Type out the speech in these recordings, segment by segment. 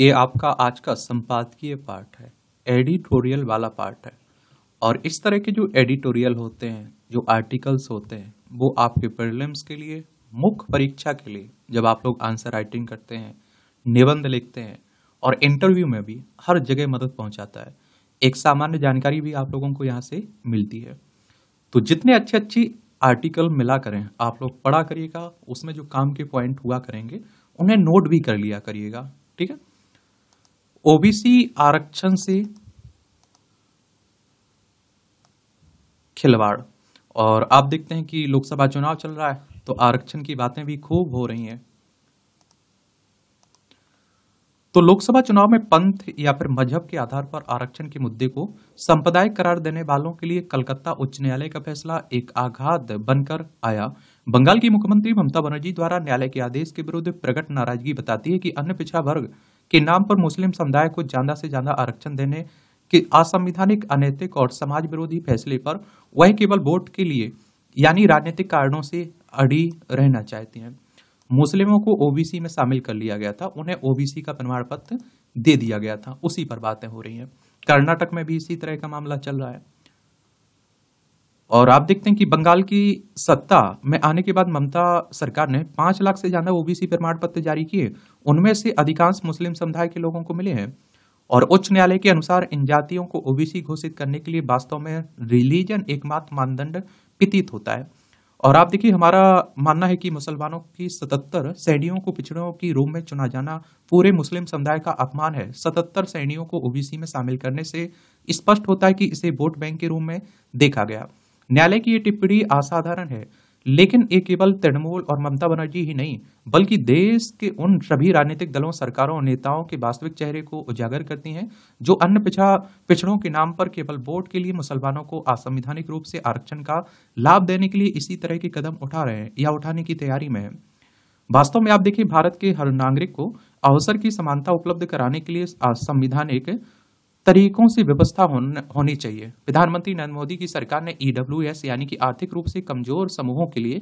ये आपका आज का संपादकीय पार्ट है एडिटोरियल वाला पार्ट है और इस तरह के जो एडिटोरियल होते हैं जो आर्टिकल्स होते हैं वो आपके प्रिलिम्स के लिए मुख्य परीक्षा के लिए जब आप लोग आंसर राइटिंग करते हैं निबंध लिखते हैं और इंटरव्यू में भी हर जगह मदद पहुंचाता है एक सामान्य जानकारी भी आप लोगों को यहाँ से मिलती है तो जितने अच्छे अच्छी आर्टिकल मिला करें आप लोग पढ़ा करिएगा उसमें जो काम के पॉइंट हुआ करेंगे उन्हें नोट भी कर लिया करिएगा ठीक है ओबीसी आरक्षण से खिलवाड़ और आप देखते हैं कि लोकसभा चुनाव चल रहा है तो आरक्षण की बातें भी खूब हो रही हैं तो लोकसभा चुनाव में पंथ या फिर मजहब के आधार पर आरक्षण के मुद्दे को सांप्रदायिक करार देने वालों के लिए कलकत्ता उच्च न्यायालय का फैसला एक आघात बनकर आया बंगाल की मुख्यमंत्री ममता बनर्जी द्वारा न्यायालय के आदेश के विरुद्ध प्रकट नाराजगी बताती है कि अन्य पिछड़ा वर्ग के नाम पर मुस्लिम समुदाय को ज्यादा से ज्यादा आरक्षण देने के असंवैधानिक अनैतिक और समाज विरोधी फैसले पर वह केवल वोट के लिए यानी राजनीतिक कारणों से अड़ी रहना चाहती हैं मुस्लिमों को ओबीसी में शामिल कर लिया गया था उन्हें ओबीसी का प्रमाण पत्र दे दिया गया था उसी पर बातें हो रही हैं कर्नाटक में भी इसी तरह का मामला चल रहा है और आप देखते हैं कि बंगाल की सत्ता में आने के बाद ममता सरकार ने पांच लाख से ज़्यादा ओबीसी प्रमाण पत्र जारी किए उनमें से अधिकांश मुस्लिम समुदाय के लोगों को मिले हैं और उच्च न्यायालय के अनुसार इन जातियों को ओबीसी घोषित करने के लिए वास्तव में रिलीजन एकमात्र मानदंड प्रतीत होता है और आप देखिए हमारा मानना है कि मुसलमानों की सतहत्तर श्रेणियों को पिछड़ों की रूप में चुना जाना पूरे मुस्लिम समुदाय का अपमान है सतहत्तर श्रेणियों को ओबीसी में शामिल करने से स्पष्ट होता है कि इसे वोट बैंक के रूप में देखा गया न्यायालय की ये टिप्पणी असाधारण है लेकिन ये केवल तृणमूल और ममता बनर्जी ही नहीं बल्कि देश के उन सभी राजनीतिक दलों सरकारों और नेताओं के वास्तविक चेहरे को उजागर करती हैं जो अन्य पिछा पिछड़ों के नाम पर केवल वोट के लिए मुसलमानों को असंवैधानिक रूप से आरक्षण का लाभ देने के लिए इसी तरह के कदम उठा रहे हैं या उठाने की तैयारी में है वास्तव में आप देखिए भारत के हर नागरिक को अवसर की समानता उपलब्ध कराने के लिए संविधान एक तरीकों से व्यवस्था होनी चाहिए प्रधानमंत्री नरेंद्र मोदी की सरकार ने ई e यानी कि आर्थिक रूप से कमजोर समूहों के लिए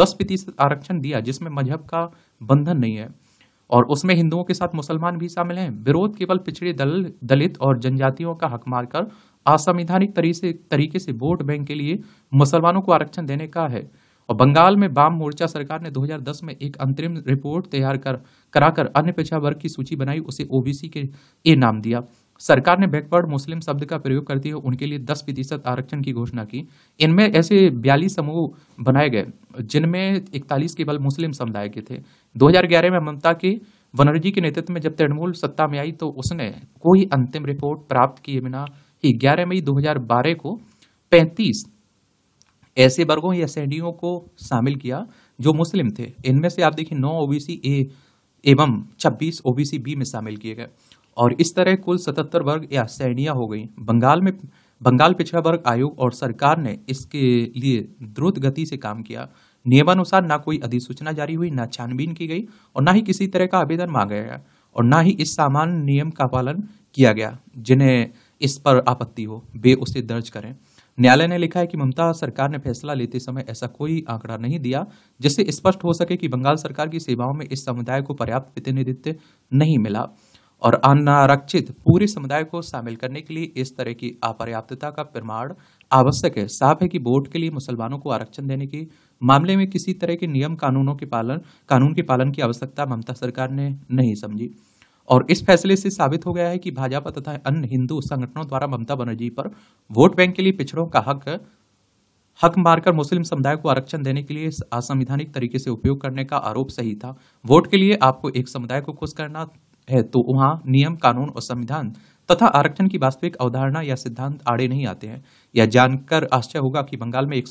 दस प्रतिशत आरक्षण दिया जिसमें मजहब का बंधन नहीं है और उसमें हिंदुओं के साथ मुसलमान भी शामिल हैं विरोध केवल पिछड़े दल दलित और जनजातियों का हक मारकर असंवैधानिक तरीके तरीके से वोट बैंक के लिए मुसलमानों को आरक्षण देने का है और बंगाल में वाम मोर्चा सरकार ने 2010 में एक अंतरिम रिपोर्ट तैयार कर कराकर अन्य पिछड़ा वर्ग की सूची बनाई उसे ओबीसी के ए नाम दिया सरकार ने बैकवर्ड मुस्लिम शब्द का प्रयोग करते हुए उनके लिए दस प्रतिशत आरक्षण की घोषणा की इनमें ऐसे बयालीस समूह बनाए गए जिनमें इकतालीस केवल मुस्लिम समुदाय के थे 2011 में ममता के बनर्जी के नेतृत्व में जब तृणमूल सत्ता में आई तो उसने कोई अंतिम रिपोर्ट प्राप्त किए बिना ही ग्यारह मई दो को पैंतीस ऐसे वर्गों या श्रेणियों को शामिल किया जो मुस्लिम थे इनमें से आप देखिए नौ ओबीसी ए एवं छब्बीस ओबीसी बी में शामिल किए गए और इस तरह कुल सतहत्तर वर्ग या श्रेणियाँ हो गई बंगाल में बंगाल पिछड़ा वर्ग आयोग और सरकार ने इसके लिए द्रुत गति से काम किया नियमानुसार ना कोई अधिसूचना जारी हुई ना छानबीन की गई और ना ही किसी तरह का आवेदन मांगा गया और ना ही इस सामान्य नियम का पालन किया गया जिन्हें इस पर आपत्ति हो वे उसे दर्ज करें न्यायालय ने लिखा है कि ममता सरकार ने फैसला लेते समय ऐसा कोई आंकड़ा नहीं दिया जिससे स्पष्ट हो सके कि बंगाल सरकार की सेवाओं में इस समुदाय को पर्याप्त प्रतिनिधित्व नहीं मिला और अनारक्षित पूरी समुदाय को शामिल करने के लिए इस तरह की अपर्याप्तता का प्रमाण आवश्यक है साफ है कि वोट के लिए मुसलमानों को आरक्षण देने की मामले में किसी तरह के नियम कानूनों के पालन कानून के पालन की आवश्यकता ममता सरकार ने नहीं समझी और इस फैसले से साबित हो गया है कि भाजपा तथा अन्य हिंदू संगठनों द्वारा ममता बनर्जी पर वोट बैंक के लिए पिछड़ों का हक हक मारकर मुस्लिम समुदाय को आरक्षण देने के लिए असंवैधानिक तरीके से उपयोग करने का आरोप सही था वोट के लिए आपको एक समुदाय को खुश करना है तो वहाँ नियम कानून और संविधान तथा आरक्षण की वास्तविक अवधारणा या सिद्धांत आड़े नहीं आते हैं यह जानकर आश्चर्य होगा कि बंगाल में एक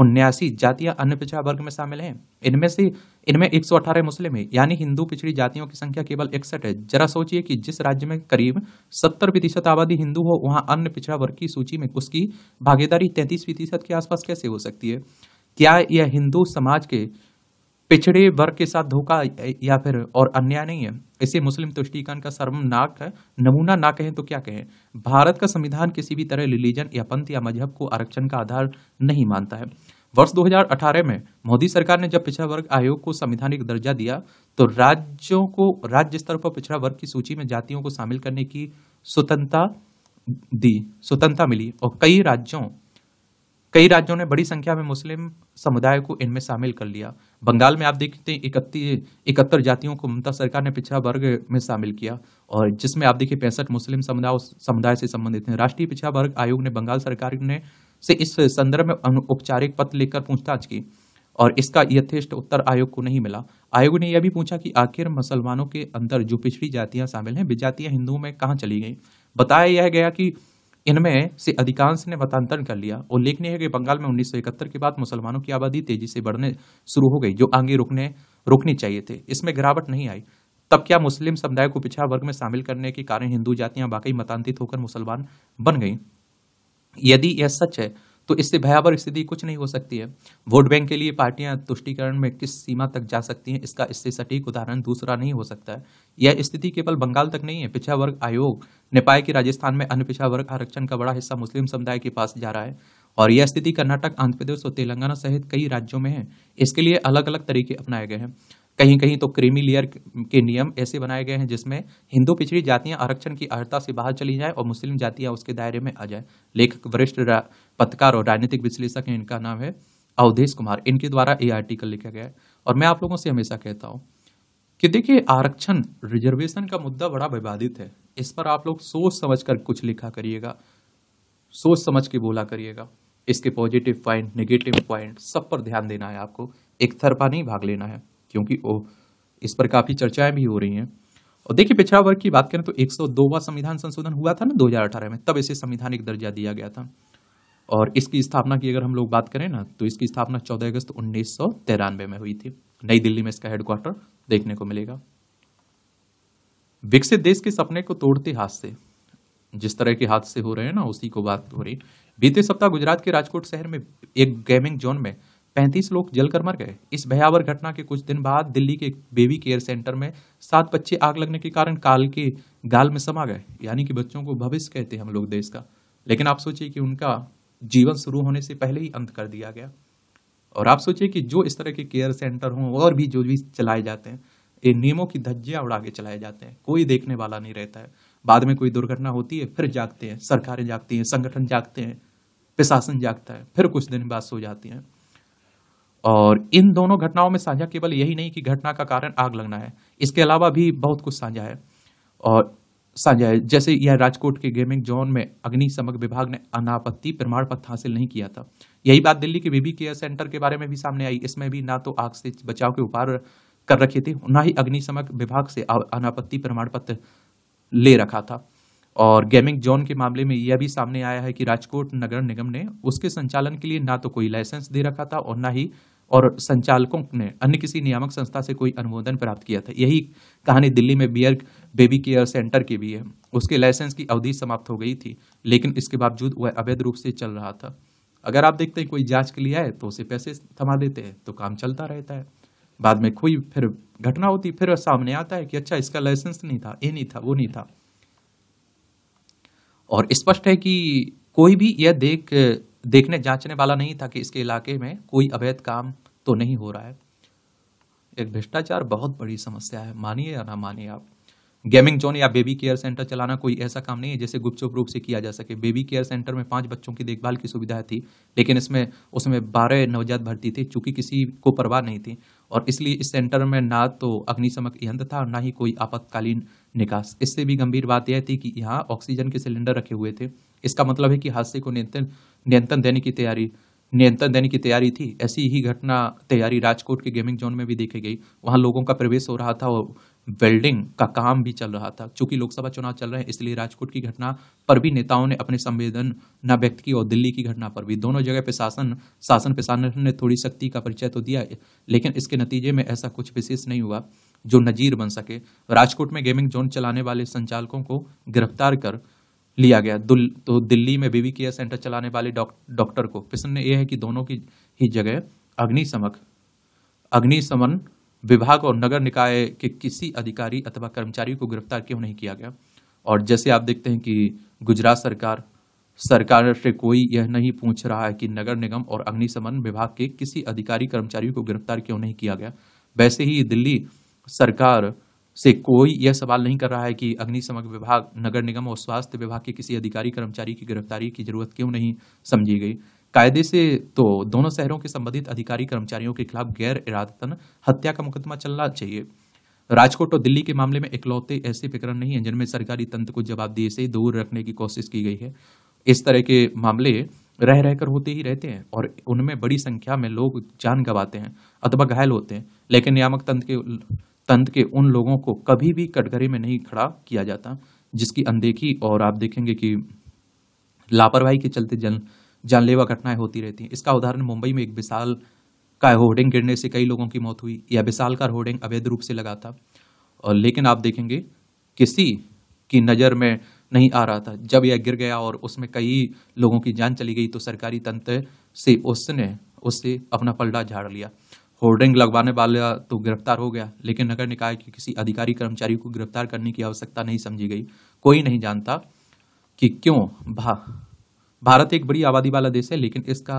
उन्यासी जातियां अन्य पिछड़ा वर्ग में शामिल हैं इनमें से इनमें एक मुस्लिम है यानी हिंदू पिछड़ी जातियों की संख्या केवल इकसठ है जरा सोचिए कि जिस राज्य में करीब 70 प्रतिशत आबादी हिंदू हो वहां अन्य पिछड़ा वर्ग की सूची में उसकी भागीदारी 33 प्रतिशत के आसपास कैसे हो सकती है क्या यह हिंदू समाज के पिछड़े वर्ग के साथ धोखा या फिर और अन्याय नहीं है इसे मुस्लिम तुष्टिकरण का सर्वनाक है नमूना ना कहें तो क्या कहें भारत का संविधान किसी भी तरह रिलीजन या पंथ या मजहब को आरक्षण का आधार नहीं मानता है वर्ष 2018 में मोदी सरकार ने जब पिछड़ा वर्ग आयोग को संविधानिक दर्जा दिया तो राज्यों को राज्य स्तर पर पिछड़ा वर्ग की सूची में जातियों को शामिल करने की स्वतंत्रता दी स्वतंत्रता मिली और कई राज्यों कई राज्यों ने बड़ी संख्या में मुस्लिम समुदाय को इनमें शामिल कर लिया बंगाल में आप देखते हैं इकतीस इकहत्तर जातियों को ममता सरकार ने पिछड़ा वर्ग में शामिल किया और जिसमें आप देखिए पैंसठ मुस्लिम समुदाय समुदाय से संबंधित हैं राष्ट्रीय पिछड़ा वर्ग आयोग ने बंगाल सरकार ने से इस संदर्भ में औपचारिक पत्र लेकर पूछताछ की और इसका यथेष्ट उत्तर आयोग को नहीं मिला आयोग ने यह भी पूछा कि आखिर मुसलमानों के अंदर जो पिछड़ी जातियां शामिल हैं विजातीय हिंदुओं में कहाँ चली गई बताया यह गया कि इनमें से अधिकांश ने मतांतरण कर लिया उल्लेखनीय है कि बंगाल में उन्नीस के बाद मुसलमानों की आबादी तेजी से बढ़ने शुरू हो गई जो आगे रुकने रुकनी चाहिए थे इसमें गिरावट नहीं आई तब क्या मुस्लिम समुदाय को पिछड़ा वर्ग में शामिल करने के कारण हिंदू जातियां बाकी मतांतरित होकर मुसलमान बन गई यदि यह सच है तो इससे भयावह स्थिति कुछ नहीं हो सकती है वोट बैंक के लिए पार्टियां तुष्टिकरण में किस सीमा तक जा सकती हैं इसका इससे सटीक उदाहरण दूसरा नहीं हो सकता है यह स्थिति केवल बंगाल तक नहीं है पिछड़ा वर्ग आयोग ने पाया कि राजस्थान में अन्य पिछड़ा वर्ग आरक्षण का बड़ा हिस्सा मुस्लिम समुदाय के पास जा रहा है और यह स्थिति कर्नाटक आंध्र प्रदेश और तेलंगाना सहित कई राज्यों में है इसके लिए अलग अलग तरीके अपनाए गए हैं कहीं कहीं तो क्रीमी लेयर के नियम ऐसे बनाए गए हैं जिसमें हिंदू पिछड़ी जातियां आरक्षण की अर्हता से बाहर चली जाए और मुस्लिम जातियां उसके दायरे में आ जाए लेखक वरिष्ठ पत्रकार और राजनीतिक विश्लेषक हैं इनका नाम है अवधेश कुमार इनके द्वारा ये आर्टिकल लिखा गया है और मैं आप लोगों से हमेशा कहता हूँ कि देखिए आरक्षण रिजर्वेशन का मुद्दा बड़ा विवादित है इस पर आप लोग सोच समझ कर कुछ लिखा करिएगा सोच समझ के बोला करिएगा इसके पॉजिटिव पॉइंट नेगेटिव पॉइंट सब पर ध्यान देना है आपको एक तरफा नहीं भाग लेना है क्योंकि वो इस पर काफ़ी चर्चाएं भी हो रही हैं और देखिए पिछड़ा वर्ग की बात करें तो 102वां संविधान संशोधन हुआ था ना 2018 में तब इसे संविधानिक दर्जा दिया गया था और इसकी स्थापना की अगर हम लोग बात करें ना तो इसकी स्थापना चौदह अगस्त उन्नीस में हुई थी नई दिल्ली में इसका हेडक्वार्टर देखने को मिलेगा विकसित देश के सपने को तोड़ते हाथ से जिस तरह के हाथ से हो रहे हैं ना उसी को बात हो रही बीते सप्ताह गुजरात के राजकोट शहर में एक गेमिंग जोन में पैंतीस लोग जलकर मर गए इस भयावह घटना के कुछ दिन बाद दिल्ली के बेबी केयर सेंटर में सात बच्चे आग लगने के कारण काल के गाल में समा गए यानी कि बच्चों को भविष्य कहते हैं हम लोग देश का लेकिन आप सोचिए कि उनका जीवन शुरू होने से पहले ही अंत कर दिया गया और आप सोचिए कि जो इस तरह के केयर सेंटर हों और भी जो भी चलाए जाते हैं ये नियमों की धज्जियाँ उड़ा के चलाए जाते हैं कोई देखने वाला नहीं रहता है बाद में कोई दुर्घटना होती है फिर जागते हैं सरकारें जागती हैं संगठन जागते हैं प्रशासन जागता है फिर कुछ दिन बाद सो जाती हैं और इन दोनों घटनाओं में साझा केवल यही नहीं कि घटना का कारण आग लगना है इसके अलावा भी बहुत कुछ साझा है और साझा है जैसे यह राजकोट के गेमिंग जोन में अग्निशमक विभाग ने अनापत्ति प्रमाण पत्र हासिल नहीं किया था यही बात दिल्ली के बीबी केयर सेंटर के बारे में भी सामने आई इसमें भी ना तो आग से बचाव के उपाय कर रखे थे ना ही अग्निशमक विभाग से अनापत्ति प्रमाण पत्र ले रखा था और गेमिंग जोन के मामले में यह भी सामने आया है कि राजकोट नगर निगम ने उसके संचालन के लिए ना तो कोई लाइसेंस दे रखा था और ना ही और संचालकों ने अन्य किसी नियामक संस्था से कोई अनुमोदन प्राप्त किया था यही कहानी दिल्ली में बियर बेबी केयर सेंटर की भी है उसके लाइसेंस की अवधि समाप्त हो गई थी लेकिन इसके बावजूद वह अवैध रूप से चल रहा था अगर आप देखते हैं कोई जांच के लिए आए तो उसे पैसे थमा देते हैं तो काम चलता रहता है बाद में कोई फिर घटना होती फिर सामने आता है कि अच्छा इसका लाइसेंस नहीं था ये नहीं था वो नहीं था और स्पष्ट है कि कोई भी यह देख देखने जांचने वाला नहीं था कि इसके इलाके में कोई अवैध काम तो नहीं हो रहा है एक भ्रष्टाचार बहुत बड़ी समस्या है मानिए या ना मानिए आप गेमिंग जोन या बेबी केयर सेंटर चलाना कोई ऐसा काम नहीं है जिसे गुपचुप रूप से किया जा सके बेबी केयर सेंटर में पांच बच्चों की देखभाल की सुविधा थी लेकिन इसमें उसमें बारह नवजात भर्ती थी चूंकि किसी को परवाह नहीं थी और इसलिए इस सेंटर में ना तो अग्निशमक यंत्र था और ना ही कोई आपातकालीन निकास इससे भी गंभीर बात यह थी कि यहाँ ऑक्सीजन के सिलेंडर रखे हुए थे इसका मतलब है कि हादसे को नियंत्रण नियंत्रण देने की तैयारी नियंत्रण देने की तैयारी थी ऐसी ही घटना तैयारी राजकोट के गेमिंग जोन में भी देखी गई वहाँ लोगों का प्रवेश हो रहा था और वेल्डिंग का काम भी चल रहा था चूंकि लोकसभा चुनाव चल रहे हैं इसलिए राजकोट की घटना पर भी नेताओं ने अपने संवेदना व्यक्त की और दिल्ली की घटना पर भी दोनों जगह प्रशासन शासन शासन प्रशासन ने थोड़ी शक्ति का परिचय तो दिया लेकिन इसके नतीजे में ऐसा कुछ विशेष नहीं हुआ जो नजीर बन सके राजकोट में गेमिंग जोन चलाने वाले संचालकों को गिरफ्तार कर लिया गया तो दिल्ली में बेबी केयर सेंटर चलाने वाले डॉक्टर को प्रश्न ने यह है कि दोनों की ही जगह अग्निशमक अग्निशमन विभाग और नगर निकाय के किसी अधिकारी अथवा कर्मचारी को गिरफ्तार क्यों नहीं किया गया और जैसे आप देखते हैं कि गुजरात सरकार सरकार से कोई यह नहीं पूछ रहा है कि नगर निगम और अग्निशमन विभाग के किसी अधिकारी कर्मचारी को गिरफ्तार क्यों नहीं किया गया वैसे ही दिल्ली सरकार से कोई यह सवाल नहीं कर रहा है कि अग्निशमक विभाग नगर निगम और स्वास्थ्य विभाग के किसी अधिकारी कर्मचारी की गिरफ्तारी की जरूरत क्यों नहीं समझी गई कायदे से तो दोनों शहरों के संबंधित अधिकारी कर्मचारियों के खिलाफ गैर इरादतन हत्या का मुकदमा चलना चाहिए राजकोट और दिल्ली के मामले में इकलौते ऐसे प्रकरण नहीं हैं जिनमें सरकारी तंत्र को जवाबदेही से दूर रखने की कोशिश की गई है इस तरह के मामले रह रहकर होते ही रहते हैं और उनमें बड़ी संख्या में लोग जान गंवाते हैं अथवा घायल होते हैं लेकिन नियामक तंत्र के तंत्र के उन लोगों को कभी भी कटघरे में नहीं खड़ा किया जाता जिसकी अनदेखी और आप देखेंगे कि लापरवाही के चलते जन जानलेवा घटनाएं होती रहती हैं इसका उदाहरण मुंबई में एक विशाल का होर्डिंग गिरने से कई लोगों की मौत हुई या विशाल का होर्डिंग अवैध रूप से लगा था और लेकिन आप देखेंगे किसी की नज़र में नहीं आ रहा था जब यह गिर गया और उसमें कई लोगों की जान चली गई तो सरकारी तंत्र से उसने उससे अपना पलड़ा झाड़ लिया होर्डिंग लगवाने वाला तो गिरफ्तार हो गया लेकिन नगर निकाय के किसी अधिकारी कर्मचारी को गिरफ्तार करने की आवश्यकता नहीं समझी गई कोई नहीं जानता कि क्यों भा भारत एक बड़ी आबादी वाला देश है लेकिन इसका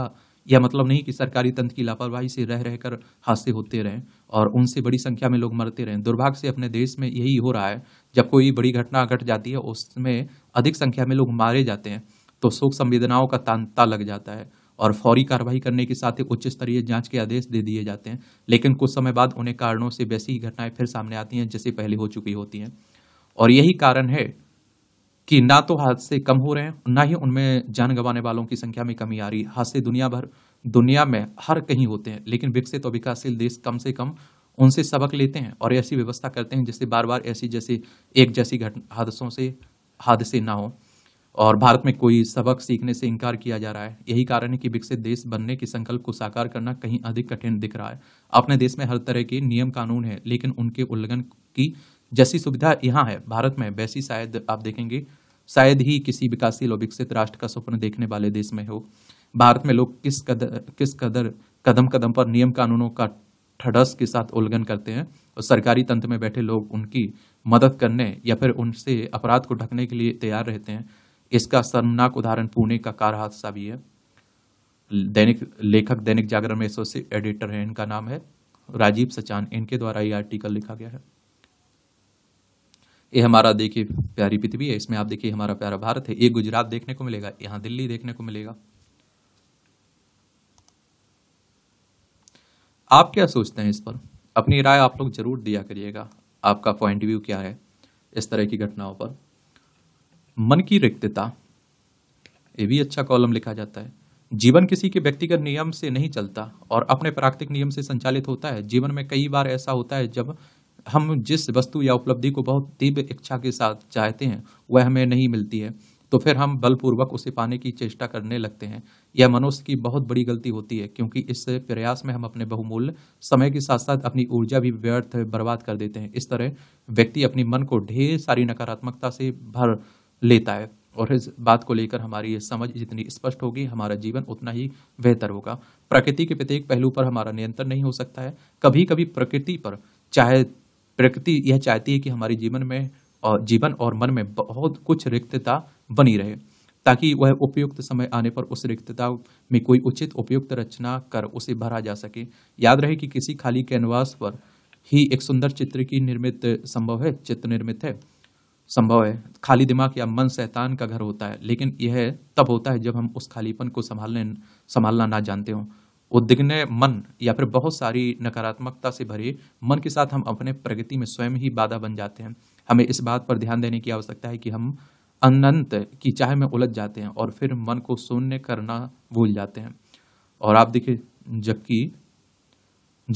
यह मतलब नहीं कि सरकारी तंत्र की लापरवाही से रह रहकर हादसे होते रहें और उनसे बड़ी संख्या में लोग मरते रहें दुर्भाग्य से अपने देश में यही हो रहा है जब कोई बड़ी घटना घट जाती है उसमें अधिक संख्या में लोग मारे जाते हैं तो शोक संवेदनाओं का तांता लग जाता है और फौरी कार्रवाई करने के साथ ही उच्च स्तरीय जांच के आदेश दे दिए जाते हैं लेकिन कुछ समय बाद उन्हें कारणों से वैसी घटनाएं फिर सामने आती हैं जैसे पहले हो चुकी होती हैं और यही कारण है कि ना तो हादसे कम हो रहे हैं ना ही उनमें जान गंवाने वालों की संख्या में कमी आ रही हादसे दुनिया भर दुनिया में हर कहीं होते हैं लेकिन विकसित और विकासशील देश कम से कम उनसे सबक लेते हैं और ऐसी व्यवस्था करते हैं जिससे बार बार ऐसी जैसे एक जैसी घटना हादसों से हादसे ना हों और भारत में कोई सबक सीखने से इनकार किया जा रहा है यही कारण है कि विकसित देश बनने के संकल्प को साकार करना कहीं अधिक कठिन दिख रहा है अपने देश में हर तरह के नियम कानून है लेकिन उनके उल्लंघन की जैसी सुविधा यहाँ है भारत में वैसी शायद आप देखेंगे शायद ही किसी विकासशील और विकसित राष्ट्र का स्वप्न देखने वाले देश में हो भारत में लोग किस कदर किस कदर कदम कदम पर नियम कानूनों का ठडस के साथ उल्लंघन करते हैं और सरकारी तंत्र में बैठे लोग उनकी मदद करने या फिर उनसे अपराध को ढकने के लिए तैयार रहते हैं इसका शर्मनाक उदाहरण पुणे का कार हादसा भी है दैनिक लेखक दैनिक जागरण में एसोसिएट एडिटर है इनका नाम है राजीव सचान इनके द्वारा ये आर्टिकल लिखा गया है ये हमारा देखिए प्यारी पृथ्वी है इसमें आप देखिए हमारा प्यारा भारत है ये गुजरात देखने को मिलेगा यहाँ दिल्ली देखने को मिलेगा आप क्या सोचते हैं इस पर अपनी राय आप लोग जरूर दिया करिएगा आपका पॉइंट व्यू क्या है इस तरह की घटनाओं पर मन की रिक्तता ये भी अच्छा कॉलम लिखा जाता है जीवन किसी के व्यक्तिगत नियम से नहीं चलता और अपने प्राकृतिक नियम से संचालित होता है जीवन में कई बार ऐसा होता है जब हम जिस वस्तु या उपलब्धि को बहुत तीव्र इच्छा के साथ चाहते हैं वह हमें नहीं मिलती है तो फिर हम बलपूर्वक उसे पाने की चेष्टा करने लगते हैं यह मनुष्य की बहुत बड़ी गलती होती है क्योंकि इस प्रयास में हम अपने बहुमूल्य समय के साथ साथ अपनी ऊर्जा भी व्यर्थ बर्बाद कर देते हैं इस तरह व्यक्ति अपने मन को ढेर सारी नकारात्मकता से भर लेता है और इस बात को लेकर हमारी ये समझ जितनी स्पष्ट होगी हमारा जीवन उतना ही बेहतर होगा प्रकृति के प्रत्येक पहलू पर हमारा नियंत्रण नहीं हो सकता है कभी कभी प्रकृति पर चाहे प्रकृति यह चाहती है कि हमारे जीवन में और जीवन और मन में बहुत कुछ रिक्तता बनी रहे ताकि वह उपयुक्त समय आने पर उस रिक्तता में कोई उचित उपयुक्त रचना कर उसे भरा जा सके याद रहे कि किसी खाली कैनवास पर ही एक सुंदर चित्र की निर्मित संभव है चित्र निर्मित है संभव है खाली दिमाग या मन शैतान का घर होता है लेकिन यह तब होता है जब हम उस खालीपन को संभालने संभालना ना जानते हों उद्विग्न मन या फिर बहुत सारी नकारात्मकता से भरे मन के साथ हम अपने प्रगति में स्वयं ही बाधा बन जाते हैं हमें इस बात पर ध्यान देने की आवश्यकता है कि हम अनंत की चाह में उलझ जाते हैं और फिर मन को शून्य करना भूल जाते हैं और आप देखिए जबकि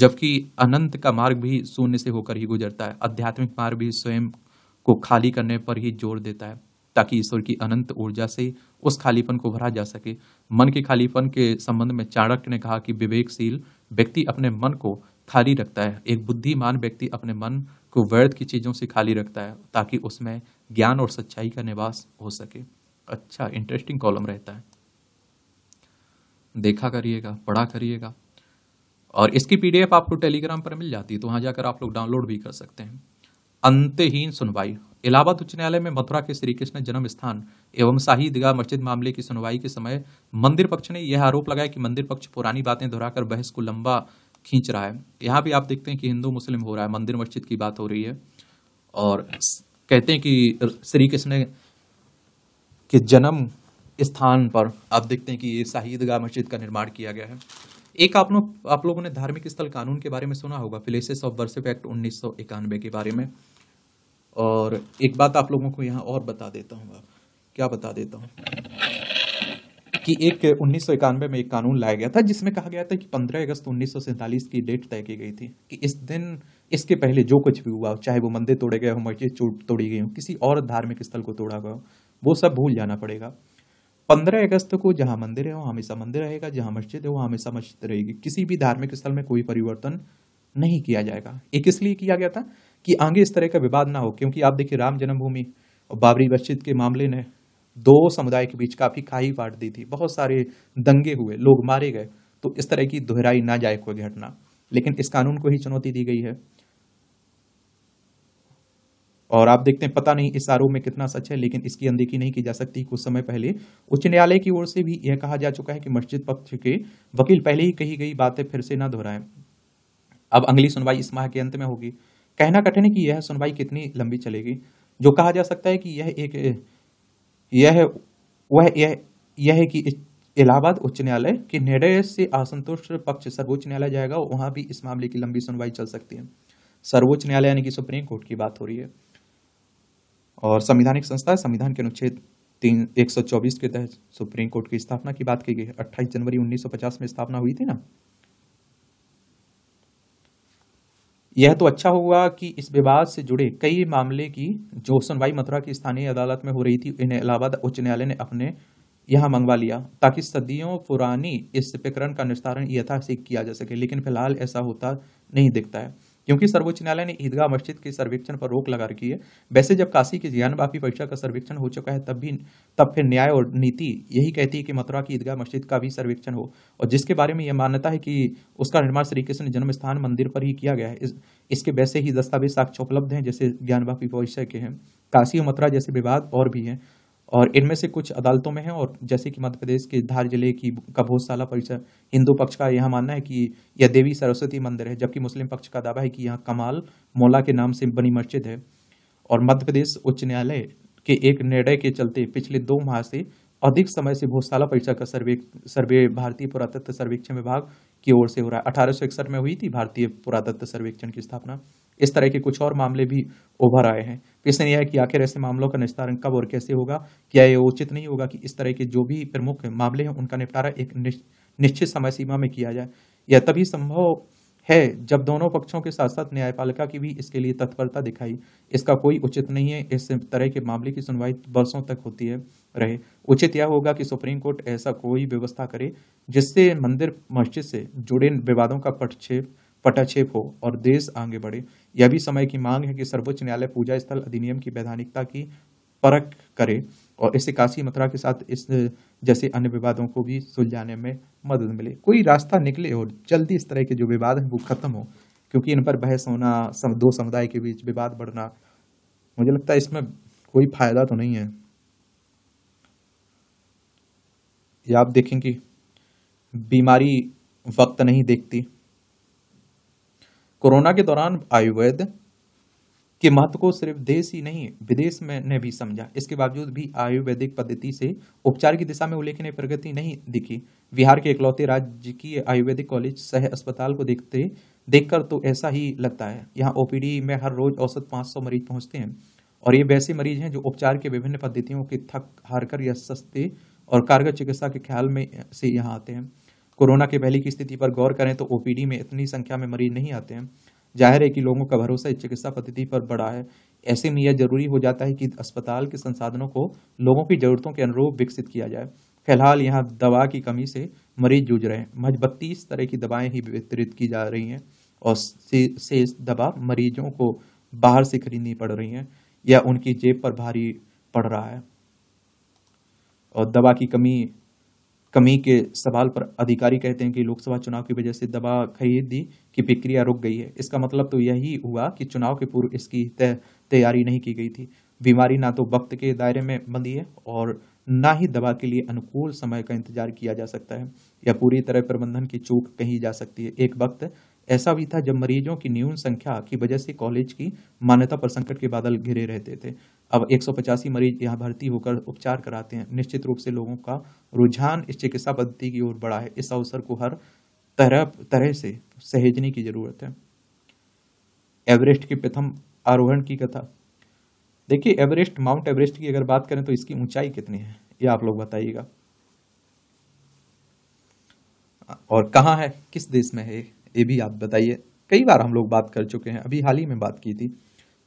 जबकि अनंत का मार्ग भी शून्य से होकर ही गुजरता है आध्यात्मिक मार्ग भी स्वयं को खाली करने पर ही जोर देता है ताकि ईश्वर की अनंत ऊर्जा से उस खालीपन को भरा जा सके मन के खालीपन के संबंध में चाणक्य ने कहा कि विवेकशील व्यक्ति अपने मन को खाली रखता है एक बुद्धिमान व्यक्ति अपने मन को व्यर्थ की चीज़ों से खाली रखता है ताकि उसमें ज्ञान और सच्चाई का निवास हो सके अच्छा इंटरेस्टिंग कॉलम रहता है देखा करिएगा पढ़ा करिएगा और इसकी पीडीएफ आपको टेलीग्राम पर मिल जाती है तो वहाँ जाकर आप लोग डाउनलोड भी कर सकते हैं अंतहीन सुनवाई इलाहाबाद उच्च न्यायालय में मथुरा के श्री कृष्ण जन्म स्थान एवं शाही दिगा मस्जिद मामले की सुनवाई के समय मंदिर पक्ष ने यह आरोप लगाया कि मंदिर पक्ष पुरानी बातें दोहराकर बहस को लंबा खींच रहा है यहाँ भी आप देखते हैं कि हिंदू मुस्लिम हो रहा है मंदिर मस्जिद की बात हो रही है और कहते हैं कि श्री कृष्ण के जन्म स्थान पर आप देखते हैं कि ये शाही मस्जिद का निर्माण किया गया है एक आप लोग आप लोगों ने धार्मिक स्थल कानून के बारे में सुना होगा फिलेसिस ऑफ वर्सिप एक्ट उन्नीस के बारे में और एक बात आप लोगों को यहाँ और बता देता हूँ क्या बता देता हूँ कि एक उन्नीस में एक कानून लाया गया था जिसमें कहा गया था कि 15 अगस्त उन्नीस की डेट तय की गई थी कि इस दिन इसके पहले जो कुछ भी हुआ चाहे वो मंदिर तोड़े गए हो मस्जिद तोड़ी गई हो किसी और धार्मिक स्थल को तोड़ा गया हो वो सब भूल जाना पड़ेगा पंद्रह अगस्त को जहाँ मंदिर है वो हमेशा मंदिर रहेगा जहाँ मस्जिद है वो हमेशा मस्जिद रहेगी किसी भी धार्मिक स्थल में कोई परिवर्तन नहीं किया जाएगा एक इसलिए किया गया था कि आगे इस तरह का विवाद ना हो क्योंकि आप देखिए राम जन्मभूमि और बाबरी मस्जिद के मामले ने दो समुदाय के बीच काफ़ी खाई फाट दी थी बहुत सारे दंगे हुए लोग मारे गए तो इस तरह की दोहराई ना जाए कोई घटना लेकिन इस कानून को ही चुनौती दी गई है और आप देखते हैं पता नहीं इस आरोप में कितना सच है लेकिन इसकी अनदेखी नहीं की जा सकती कुछ समय पहले उच्च न्यायालय की ओर से भी यह कहा जा चुका है कि मस्जिद पक्ष के वकील पहले ही कही गई बातें फिर से ना दोहराएं अब अगली सुनवाई इस माह के अंत में होगी कहना कठिन है कि यह सुनवाई कितनी लंबी चलेगी जो कहा जा सकता है कि यह एक यह वह यह यह है कि इलाहाबाद उच्च न्यायालय के निर्णय से असंतुष्ट पक्ष सर्वोच्च न्यायालय जाएगा वहाँ भी इस मामले की लंबी सुनवाई चल सकती है सर्वोच्च न्यायालय यानी कि सुप्रीम कोर्ट की बात हो रही है और संविधानिक संस्था संविधान के अनुच्छेद तीन एक सौ चौबीस के तहत सुप्रीम कोर्ट की स्थापना की बात की गई अट्ठाईस जनवरी उन्नीस सौ पचास में स्थापना हुई थी ना यह तो अच्छा हुआ कि इस विवाद से जुड़े कई मामले की जो सुनवाई मथुरा की स्थानीय अदालत में हो रही थी इन्हें इलाहाबाद उच्च न्यायालय ने अपने यहाँ मंगवा लिया ताकि सदियों पुरानी इस प्रकरण का निस्तारण यथा से किया जा सके लेकिन फिलहाल ऐसा होता नहीं दिखता है क्योंकि सर्वोच्च न्यायालय ने ईदगाह मस्जिद के सर्वेक्षण पर रोक लगा रखी है वैसे जब काशी की ज्ञान बापी परीक्षा का सर्वेक्षण हो चुका है तब भी तब फिर न्याय और नीति यही कहती है कि मथुरा की ईदगाह मस्जिद का भी सर्वेक्षण हो और जिसके बारे में यह मान्यता है कि उसका निर्माण श्री कृष्ण जन्म स्थान मंदिर पर ही किया गया है इस, इसके वैसे ही दस्तावेज साक्ष्य उपलब्ध हैं जैसे ज्ञान बापी परीक्षा के हैं काशी और मथुरा जैसे विवाद और भी हैं और इनमें से कुछ अदालतों में हैं और जैसे कि मध्य प्रदेश के धार जिले की भोजशाला परिसर हिंदू पक्ष का यह मानना है कि यह देवी सरस्वती मंदिर है जबकि मुस्लिम पक्ष का दावा है कि यहाँ कमाल मौला के नाम से बनी मस्जिद है और मध्य प्रदेश उच्च न्यायालय के एक निर्णय के चलते पिछले दो माह से अधिक समय से भोजशाला परिसर का सर्वे सर्वे भारतीय पुरातत्व सर्वेक्षण विभाग की ओर से हो रहा है अठारह में हुई थी भारतीय पुरातत्व सर्वेक्षण की स्थापना इस तरह के कुछ और मामले भी उभर आए हैं प्रश्न यह है कि आखिर ऐसे मामलों का निस्तारण कब और कैसे होगा क्या ये उचित नहीं होगा कि इस तरह के जो भी प्रमुख मामले हैं उनका निपटारा एक निश्चित समय सीमा में किया जाए यह तभी संभव है जब दोनों पक्षों के साथ साथ न्यायपालिका की भी इसके लिए तत्परता दिखाई इसका कोई उचित नहीं है इस तरह के मामले की सुनवाई बरसों तक होती है रहे उचित यह होगा कि सुप्रीम कोर्ट ऐसा कोई व्यवस्था करे जिससे मंदिर मस्जिद से जुड़े विवादों का प्रक्षेप पटाक्षेप हो और देश आगे बढ़े यह भी समय की मांग है कि सर्वोच्च न्यायालय पूजा स्थल अधिनियम की वैधानिकता की परख करे और इससे काशी मथुरा के साथ इस जैसे अन्य विवादों को भी सुलझाने में मदद मिले कोई रास्ता निकले और जल्दी इस तरह के जो विवाद हैं वो खत्म हो क्योंकि इन पर बहस होना सम, दो समुदाय के बीच विवाद बढ़ना मुझे लगता है इसमें कोई फायदा तो नहीं है या आप देखें कि बीमारी वक्त नहीं देखती कोरोना के दौरान आयुर्वेद के महत्व को सिर्फ देश ही नहीं विदेश में ने भी समझा इसके बावजूद भी आयुर्वेदिक पद्धति से उपचार की दिशा में उल्लेखनीय प्रगति नहीं दिखी बिहार के इकलौते राज्य की आयुर्वेदिक कॉलेज सह अस्पताल को देखते देखकर तो ऐसा ही लगता है यहाँ ओपीडी में हर रोज औसत 500 मरीज पहुँचते हैं और ये वैसे मरीज हैं जो उपचार के विभिन्न पद्धतियों के थक हार कर या सस्ते और कारगर चिकित्सा के ख्याल में से यहाँ आते हैं कोरोना के पहले की स्थिति पर गौर करें तो ओपीडी में इतनी संख्या में मरीज नहीं आते हैं जाहिर है कि लोगों का भरोसा चिकित्सा पद्धति पर बढ़ा है ऐसे में यह जरूरी हो जाता है कि अस्पताल के संसाधनों को लोगों की जरूरतों के अनुरूप विकसित किया जाए फिलहाल यहाँ दवा की कमी से मरीज जूझ रहे हैं मज बत्तीस तरह की दवाएं ही वितरित की जा रही हैं और शेष दवा मरीजों को बाहर से खरीदनी पड़ रही हैं या उनकी जेब पर भारी पड़ रहा है और दवा की कमी कमी के सवाल पर अधिकारी कहते हैं कि लोकसभा चुनाव की वजह से दवा खरीदी की प्रक्रिया रुक गई है इसका मतलब तो यही हुआ कि चुनाव के पूर्व इसकी तैयारी नहीं की गई थी बीमारी ना तो वक्त के दायरे में बंदी है और ना ही दवा के लिए अनुकूल समय का इंतजार किया जा सकता है या पूरी तरह प्रबंधन की चूक कही जा सकती है एक वक्त ऐसा भी था जब मरीजों की न्यून संख्या की वजह से कॉलेज की मान्यता पर संकट के बादल घिरे रहते थे अब एक मरीज यहाँ भर्ती होकर उपचार कराते हैं निश्चित रूप से लोगों का रुझान इस चिकित्सा पद्धति की ओर बढ़ा है इस अवसर को हर तरह तरह से सहेजने की जरूरत है एवरेस्ट के प्रथम आरोहण की कथा देखिए एवरेस्ट माउंट एवरेस्ट की अगर बात करें तो इसकी ऊंचाई कितनी है ये आप लोग बताइएगा और कहाँ है किस देश में है ये भी आप बताइए कई बार हम लोग बात कर चुके हैं अभी हाल ही में बात की थी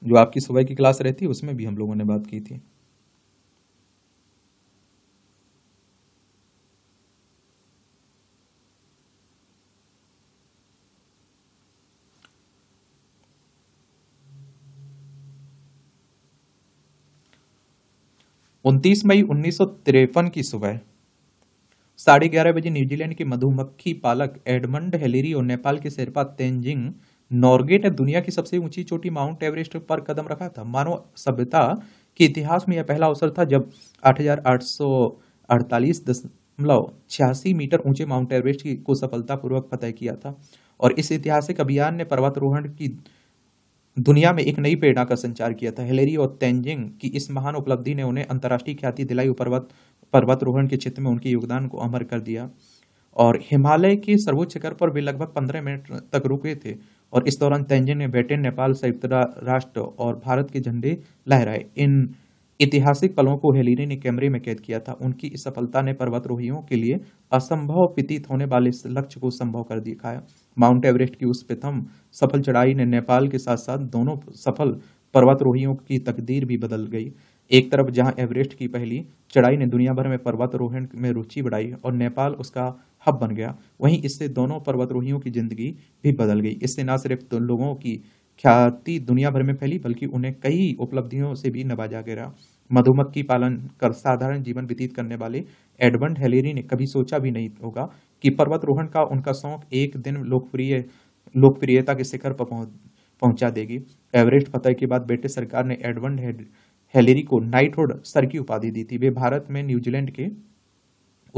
जो आपकी सुबह की क्लास रहती है उसमें भी हम लोगों ने बात की थी उनतीस मई उन्नीस की सुबह साढ़े ग्यारह बजे न्यूजीलैंड के मधुमक्खी पालक एडमंड हेलेरी और नेपाल के शेरपा तेंजिंग नॉर्गे ने दुनिया की सबसे ऊंची चोटी माउंट एवरेस्ट पर कदम रखा था मानव सभ्यता के इतिहास में यह पहला अवसर था जब आठ मीटर ऊंचे माउंट एवरेस्ट को सफलतापूर्वक फतह किया था और इस ऐतिहासिक अभियान ने पर्वतारोहण की दुनिया में एक नई प्रेरणा का संचार किया था हेलेरी और तेंजिंग की इस महान उपलब्धि ने उन्हें अंतर्राष्ट्रीय ख्याति दिलाई पर्वत पर्वतारोहण के क्षेत्र में उनके योगदान को अमर कर दिया और हिमालय के सर्वोच्च शिखर पर वे लगभग पंद्रह मिनट तक रुके थे और इस दौरान तैंजिन में ब्रिटेन नेपाल संयुक्त राष्ट्र और भारत के झंडे लहराए इन ऐतिहासिक पलों को हेलिनी ने कैमरे में कैद किया था उनकी इस सफलता ने पर्वतरोहियों के लिए असंभव प्रतीत होने वाले इस लक्ष्य को संभव कर दिखाया माउंट एवरेस्ट की उस प्रथम सफल चढ़ाई ने नेपाल के साथ साथ दोनों सफल पर्वतरोहियों की तकदीर भी बदल गई एक तरफ जहां एवरेस्ट की पहली चढ़ाई ने दुनिया भर में पर्वतरोहण में रुचि बढ़ाई और नेपाल उसका हब बन गया वहीं इससे दोनों पर्वतरोहियों की जिंदगी भी बदल गई इससे न सिर्फ तो लोगों की ख्याति दुनिया भर में फैली बल्कि उन्हें कई उपलब्धियों से भी नवाजा गया मधुमक्खी पालन कर साधारण जीवन व्यतीत करने वाले एडमंड हेलेरी ने कभी सोचा भी नहीं होगा कि पर्वतरोहण का उनका शौक एक दिन लोकप्रिय लोकप्रियता के शिखर पर पहुंचा देगी एवरेस्ट फतह के बाद ब्रिटिश सरकार ने एडमंड हेलेरी को नाइटहुड सर की उपाधि दी थी वे भारत में न्यूजीलैंड के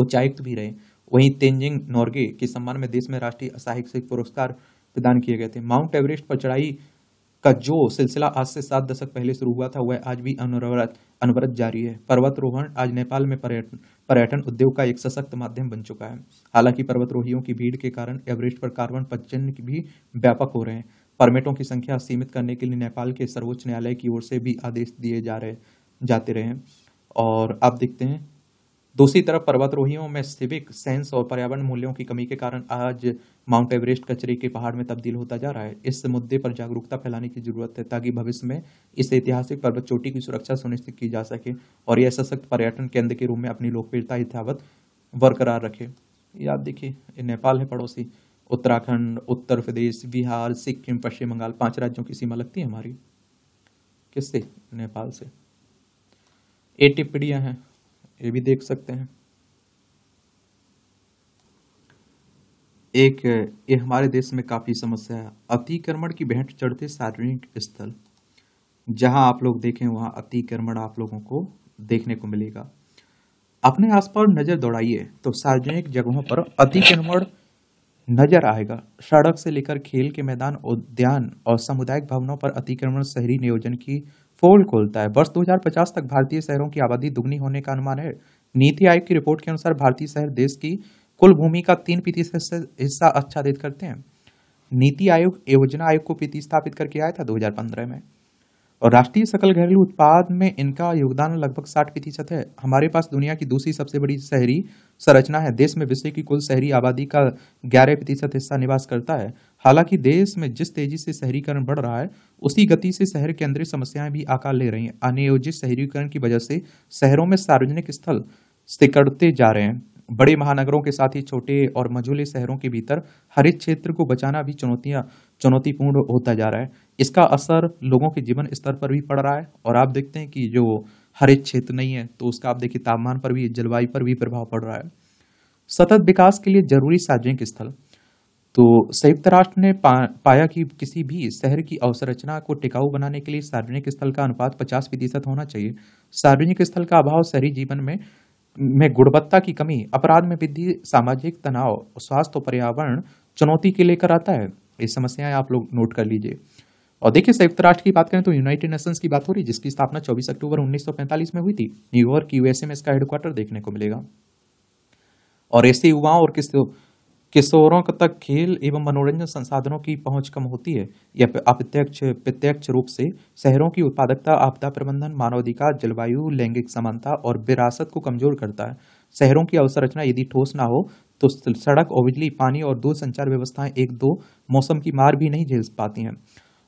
उच्चायुक्त भी रहे वहीं तेंजिंग नोर्गे के सम्मान में देश में राष्ट्रीय साहित्यिक पुरस्कार प्रदान किए गए थे माउंट एवरेस्ट पर चढ़ाई का जो सिलसिला आज से सात दशक पहले शुरू हुआ था वह आज भी अनवरत अनवरत जारी है पर्वतरोहण आज नेपाल में पर्यटन पर्यटन उद्योग का एक सशक्त माध्यम बन चुका है हालांकि पर्वतरोहियों की भीड़ के कारण एवरेस्ट पर कार्बन पच्चन भी व्यापक हो रहे हैं परमिटों की संख्या सीमित करने के लिए नेपाल के सर्वोच्च न्यायालय की ओर से भी आदेश दिए जा रहे जाते रहे और आप देखते हैं दूसरी तरफ पर्वतरोहियों में सिविक सेंस और पर्यावरण मूल्यों की कमी के कारण आज माउंट एवरेस्ट कचरे के पहाड़ में तब्दील होता जा रहा है इस मुद्दे पर जागरूकता फैलाने की जरूरत है ताकि भविष्य में इस ऐतिहासिक पर्वत चोटी की सुरक्षा सुनिश्चित की जा सके और यह सशक्त पर्यटन केंद्र के रूप में अपनी लोकप्रियता यथावत बरकरार रखे याद देखिए नेपाल है पड़ोसी उत्तराखंड उत्तर प्रदेश बिहार सिक्किम पश्चिम बंगाल पांच राज्यों की सीमा लगती है हमारी किससे नेपाल से टिप्पणियां हैं ये भी देख सकते हैं एक ये हमारे देश में काफ़ी समस्या है अतिक्रमण की भेंट चढ़ते सार्वजनिक स्थल जहां आप लोग देखें वहां अतिक्रमण आप लोगों को देखने को मिलेगा अपने आस पर नज़र दौड़ाइए तो सार्वजनिक जगहों पर अतिक्रमण नजर आएगा सड़क से लेकर खेल के मैदान उद्यान और सामुदायिक भवनों पर अतिक्रमण शहरी नियोजन की पोल खोलता है वर्ष 2050 तक भारतीय शहरों की आबादी दुगनी होने का अनुमान है नीति आयोग की रिपोर्ट के अनुसार भारतीय शहर देश की कुल भूमि का तीन प्रतिशत हिस्सा आच्छादित करते हैं नीति आयोग योजना आयोग को प्रतिस्थापित करके आया था 2015 में और राष्ट्रीय सकल घरेलू उत्पाद में इनका योगदान लगभग साठ प्रतिशत है हमारे पास दुनिया की दूसरी सबसे बड़ी शहरी संरचना है देश में विश्व की कुल शहरी आबादी का ग्यारह प्रतिशत हिस्सा निवास करता है हालांकि देश में जिस तेजी से शहरीकरण बढ़ रहा है उसी गति से शहर केंद्रीय समस्याएं भी आकार ले रही हैं अनियोजित शहरीकरण की वजह से शहरों में सार्वजनिक स्थल सिकड़ते जा रहे हैं बड़े महानगरों के साथ ही छोटे और मझोले शहरों के भीतर हरित क्षेत्र को बचाना भी चुनौतियां चुनौतीपूर्ण होता जा रहा है इसका असर लोगों के जीवन स्तर पर भी पड़ रहा है और आप देखते हैं कि जो हरित क्षेत्र नहीं है तो उसका आप देखिए तापमान पर भी जलवायु पर भी प्रभाव पड़ रहा है सतत विकास के लिए जरूरी सार्वजनिक स्थल तो संयुक्त राष्ट्र ने पा, पाया कि किसी भी शहर की अवसंरचना को टिकाऊ बनाने के लिए सार्वजनिक स्थल का अनुपात पचास प्रतिशत होना चाहिए सार्वजनिक स्थल का अभाव शहरी जीवन में में गुणवत्ता की कमी अपराध में वृद्धि सामाजिक तनाव स्वास्थ्य और पर्यावरण चुनौती के लेकर आता है ये समस्याएं आप लोग नोट कर लीजिए और देखिए संयुक्त राष्ट्र की बात करें तो यूनाइटेड नेशंस की बात हो रही है जिसकी स्थापना 24 अक्टूबर 1945 में हुई थी न्यूयॉर्क यूएसए में इसका हेडक्वार्टर देखने को मिलेगा और ऐसे युवाओं और किस किशोरों तक खेल एवं मनोरंजन संसाधनों की पहुंच कम होती है यह अप्रत्यक्ष प्रत्यक्ष रूप से शहरों की उत्पादकता आपदा प्रबंधन मानवाधिकार जलवायु लैंगिक समानता और विरासत को कमजोर करता है शहरों की अवसंरचना यदि ठोस ना हो तो सड़क और बिजली पानी और दूर संचार व्यवस्थाएं एक दो मौसम की मार भी नहीं झेल पाती हैं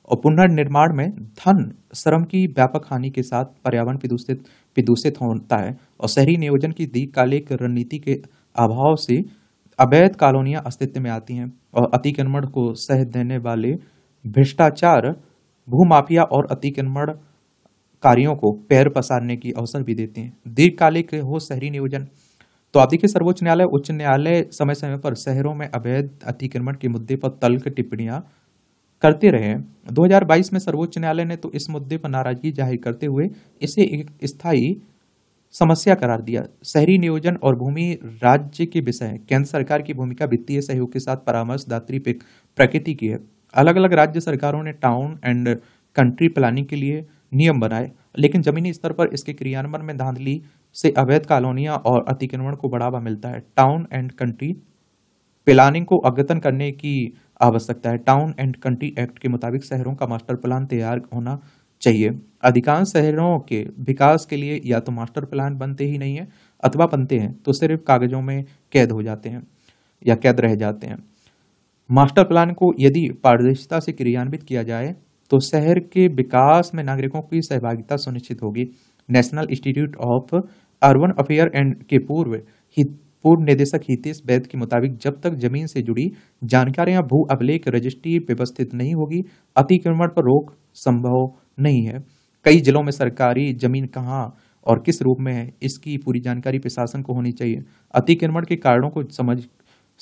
और पुनर्निर्माण में धन श्रम की व्यापक हानि के साथ पर्यावरण प्रदूषित प्रदूषित होता है और शहरी नियोजन की दीर्घकालिक रणनीति के अभाव से अवैध कॉलोनियां अस्तित्व में आती हैं और अतिक्रमण को सह देने वाले भ्रष्टाचार भूमाफिया और अतिक्रमण कार्यों को पैर पसारने की अवसर भी देते हैं दीर्घकालिक हो शहरी नियोजन तो आदि के सर्वोच्च न्यायालय उच्च न्यायालय समय समय पर शहरों में अवैध अतिक्रमण के मुद्दे पर तल्क टिप्पणियां करते रहे 2022 में सर्वोच्च न्यायालय ने तो इस मुद्दे पर नाराजगी जाहिर करते हुए इसे एक स्थायी समस्या करार दिया शहरी नियोजन और भूमि राज्य के विषय केंद्र सरकार की भूमिका वित्तीय सहयोग के साथ परामर्शदात्री प्रकृति की है अलग अलग राज्य सरकारों ने टाउन एंड कंट्री प्लानिंग के लिए नियम बनाए लेकिन जमीनी स्तर पर इसके क्रियान्वयन में धांधली से अवैध कॉलोनियां और अतिक्रमण को बढ़ावा मिलता है टाउन एंड कंट्री प्लानिंग को अद्यतन करने की आवश्यकता है टाउन एंड कंट्री एक्ट के मुताबिक शहरों का मास्टर प्लान तैयार होना चाहिए अधिकांश शहरों के विकास के लिए या तो मास्टर प्लान बनते ही नहीं है अथवा बनते हैं तो सिर्फ कागजों में कैद हो जाते हैं या कैद रह जाते हैं मास्टर प्लान को यदि पारदर्शिता से क्रियान्वित किया जाए तो शहर के विकास में नागरिकों की सहभागिता सुनिश्चित होगी National Institute of Urban Affair and के पूर्व ही पूर्व निदेशक हितेश वैद के मुताबिक जब तक जमीन से जुड़ी जानकारियां भू अभिलेख रजिस्ट्री व्यवस्थित नहीं होगी अतिक्रमण पर रोक संभव नहीं है कई जिलों में सरकारी जमीन कहाँ और किस रूप में है इसकी पूरी जानकारी प्रशासन को होनी चाहिए अतिक्रमण के कारणों को समझ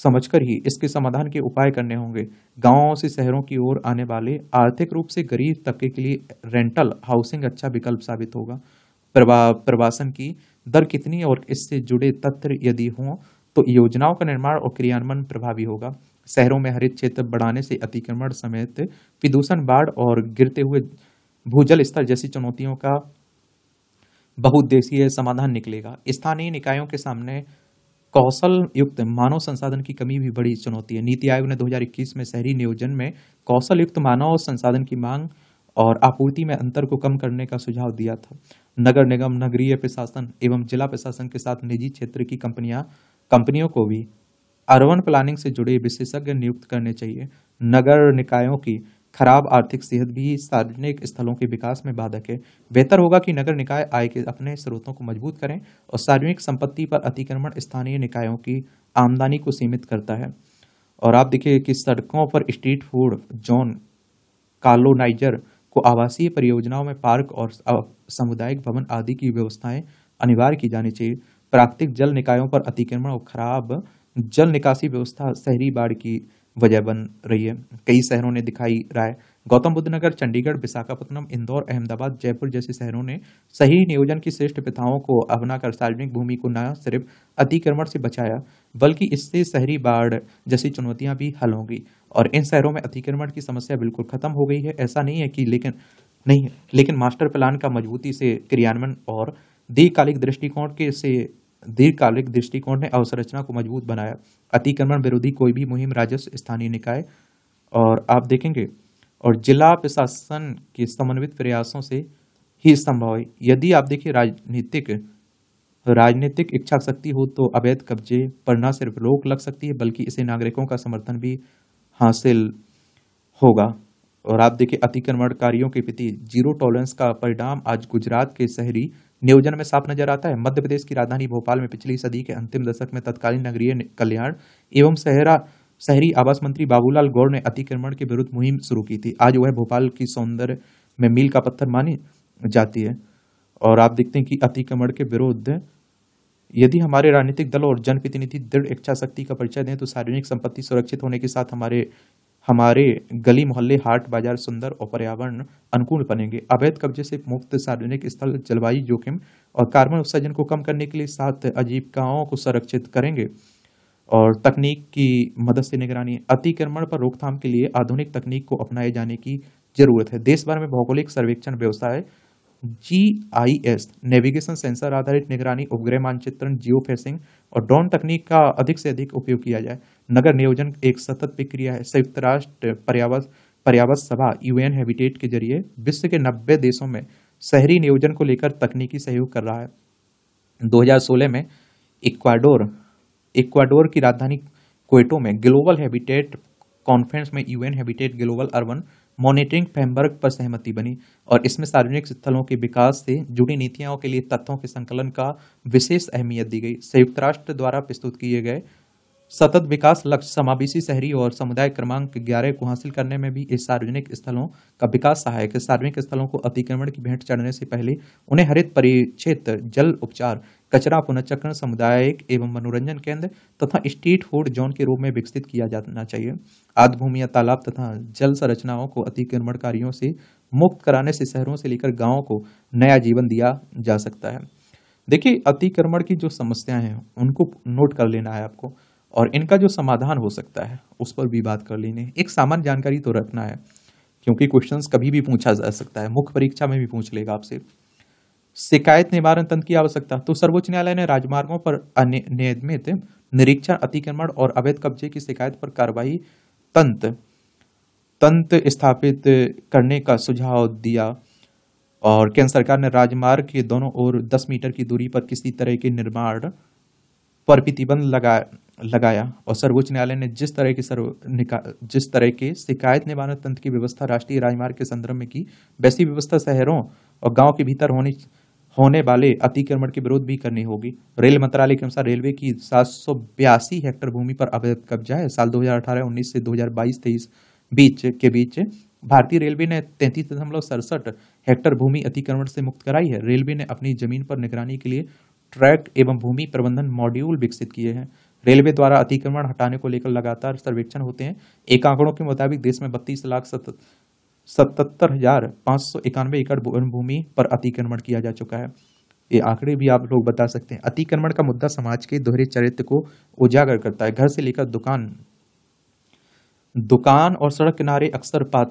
समझकर ही इसके समाधान के उपाय करने होंगे गांवों से शहरों की ओर आने वाले आर्थिक रूप से गरीब तबके के लिए रेंटल हाउसिंग अच्छा विकल्प साबित होगा प्रवा प्रवासन की दर कितनी और इससे जुड़े तथ्य यदि हों तो योजनाओं का निर्माण और क्रियान्वयन प्रभावी होगा शहरों में हरित क्षेत्र बढ़ाने से अतिक्रमण समेत प्रदूषण बाढ़ और गिरते हुए भूजल स्तर जैसी चुनौतियों का बहुउद्देशीय समाधान निकलेगा स्थानीय निकायों के सामने कौशल युक्त मानव संसाधन की कमी भी बड़ी चुनौती है नीति आयोग ने 2021 में शहरी नियोजन में कौशल युक्त मानव संसाधन की मांग और आपूर्ति में अंतर को कम करने का सुझाव दिया था नगर निगम नगरीय प्रशासन एवं जिला प्रशासन के साथ निजी क्षेत्र की कंपनियां कंपनियों को भी अर्बन प्लानिंग से जुड़े विशेषज्ञ नियुक्त करने चाहिए नगर निकायों की खराब आर्थिक सेहत भी सार्वजनिक स्थलों के विकास में बाधक है बेहतर होगा कि नगर निकाय आय के अपने स्रोतों को मजबूत करें और सार्वजनिक संपत्ति पर अतिक्रमण स्थानीय निकायों की आमदनी को सीमित करता है और आप देखिए कि सड़कों पर स्ट्रीट फूड जोन कालोनाइजर को आवासीय परियोजनाओं में पार्क और सामुदायिक भवन आदि की व्यवस्थाएं अनिवार्य की जानी चाहिए प्राकृतिक जल निकायों पर अतिक्रमण और खराब जल निकासी व्यवस्था शहरी बाढ़ की वजह बन रही है कई शहरों ने दिखाई रहा है गौतम बुद्ध नगर चंडीगढ़ विशाखापट्टनम इंदौर अहमदाबाद जयपुर जैसे शहरों ने सही नियोजन की श्रेष्ठ प्रथाओं को अपनाकर सार्वजनिक भूमि को न सिर्फ अतिक्रमण से बचाया बल्कि इससे शहरी बाढ़ जैसी चुनौतियां भी हल होंगी और इन शहरों में अतिक्रमण की समस्या बिल्कुल खत्म हो गई है ऐसा नहीं है कि लेकिन नहीं है लेकिन मास्टर प्लान का मजबूती से क्रियान्वयन और दीर्घकालिक दृष्टिकोण के से दीर्घकालिक दृष्टिकोण ने अवसंरचना को मजबूत बनाया अतिक्रमण विरोधी कोई भी मुहिम राजस्व स्थानीय निकाय और आप देखेंगे और जिला प्रशासन के समन्वित प्रयासों से ही संभव है यदि आप देखिए राजनीतिक राजनीतिक इच्छा शक्ति हो तो अवैध कब्जे पर न सिर्फ रोक लग सकती है बल्कि इसे नागरिकों का समर्थन भी हासिल होगा और आप देखिए अतिक्रमणकारियों के प्रति जीरो टॉलरेंस का परिणाम आज गुजरात के शहरी नियोजन में साफ नजर आता है मध्य प्रदेश की राजधानी भोपाल में पिछली सदी के अंतिम दशक में तत्कालीन नगरीय कल्याण एवं शहरा शहरी आवास मंत्री बाबूलाल गौर ने अतिक्रमण के विरुद्ध मुहिम शुरू की थी आज वह भोपाल की सौंदर्य में मील का पत्थर मानी जाती है और आप देखते हैं कि अतिक्रमण के विरुद्ध यदि हमारे राजनीतिक दल और जनप्रतिनिधि दृढ़ इच्छा शक्ति का परिचय दें तो सार्वजनिक संपत्ति सुरक्षित होने के साथ हमारे हमारे गली मोहल्ले हाट बाजार सुंदर और पर्यावरण अनुकूल बनेंगे अवैध कब्जे से मुक्त सार्वजनिक स्थल जलवायु जोखिम और कार्बन उत्सर्जन को कम करने के लिए सात आजीविकाओं को संरक्षित करेंगे और तकनीक की मदद से निगरानी अतिक्रमण पर रोकथाम के लिए आधुनिक तकनीक को अपनाए जाने की जरूरत है देश भर में भौगोलिक सर्वेक्षण व्यवसाय G I S navigation sensor आधारित निगरानी उपग्रह मानचित्रण जियो फेसिंग और ड्रोन तकनीक का अधिक से अधिक उपयोग किया जाए नगर नियोजन एक सतत प्रक्रिया है संयुक्त राष्ट्र पर्यावरण पर्यावरण सभा यूएन हैबिटेट के जरिए विश्व के नब्बे देशों में शहरी नियोजन को लेकर तकनीकी सहयोग कर रहा है 2016 में इक्वाडोर इक्वाडोर की राजधानी क्वेटो में ग्लोबल हैबिटेट कॉन्फ्रेंस में UN habitat global urban monitoring framework पर सहमति बनी और इसमें सार्वजनिक स्थलों के विकास से जुड़ी नीतियों के लिए तथ्यों के संकलन का विशेष अहमियत दी गई संयुक्त राष्ट्र द्वारा प्रस्तुत किए गए सतत विकास लक्ष्य समावेशी शहरी और समुदाय क्रमांक ग्यारह को हासिल करने में भी इस सार्वजनिक स्थलों का विकास सहायक है सार्वजनिक स्थलों को अतिक्रमण की भेंट चढ़ने से पहले उन्हें हरित परिक्षेत्र जल उपचार कचरा पुनर्चक्रण सामुदायिक एवं मनोरंजन केंद्र तथा स्ट्रीट फूड जोन के रूप में विकसित किया जाना चाहिए आदभूमि या तालाब तथा जल संरचनाओं को अतिक्रमणकारियों से मुक्त कराने से शहरों से लेकर गाँव को नया जीवन दिया जा सकता है देखिए अतिक्रमण की जो समस्याएं हैं उनको नोट कर लेना है आपको और इनका जो समाधान हो सकता है उस पर भी बात कर लेने एक सामान्य जानकारी तो रखना है क्योंकि क्वेश्चन कभी भी पूछा जा सकता है मुख्य परीक्षा में भी पूछ लेगा आपसे शिकायत निवारण तंत्र की आवश्यकता तो सर्वोच्च न्यायालय ने राजमार्गों पर अनियमित निरीक्षण अतिक्रमण और अवैध कब्जे की शिकायत पर कार्रवाई तंत्र तंत्र स्थापित करने का सुझाव दिया और केंद्र सरकार ने राजमार्ग के दोनों ओर 10 मीटर की दूरी पर किसी तरह के निर्माण पर प्रतिबंध लगा लगाया और सर्वोच्च न्यायालय ने जिस तरह की सर्व निका जिस तरह के शिकायत निवारण तंत्र की व्यवस्था राष्ट्रीय राजमार्ग के संदर्भ में की वैसी व्यवस्था शहरों और गाँव के भीतर होने होने वाले अतिक्रमण के विरोध भी करनी होगी रेल मंत्रालय के अनुसार रेलवे की सात हेक्टेयर भूमि पर अवैध कब्जा है साल 2018-19 से 2022-23 बीच के बीच भारतीय रेलवे ने तैंतीस दशमलव सड़सठ हेक्टर भूमि अतिक्रमण से मुक्त कराई है रेलवे ने अपनी जमीन पर निगरानी के लिए ट्रैक एवं भूमि प्रबंधन मॉड्यूल विकसित किए हैं रेलवे द्वारा अतिक्रमण हटाने को लेकर लगातार सर्वेक्षण होते हैं एक आंकड़ों के मुताबिक देश में बत्तीस लाख सतहत्तर हजार पाँच सौ इक्यानवे एकड़ वन भूमि पर अतिक्रमण किया जा चुका है ये आंकड़े भी आप लोग बता सकते हैं अतिक्रमण का मुद्दा समाज के दोहरे चरित्र को उजागर करता है घर से लेकर दुकान दुकान और सड़क किनारे अक्सर पा,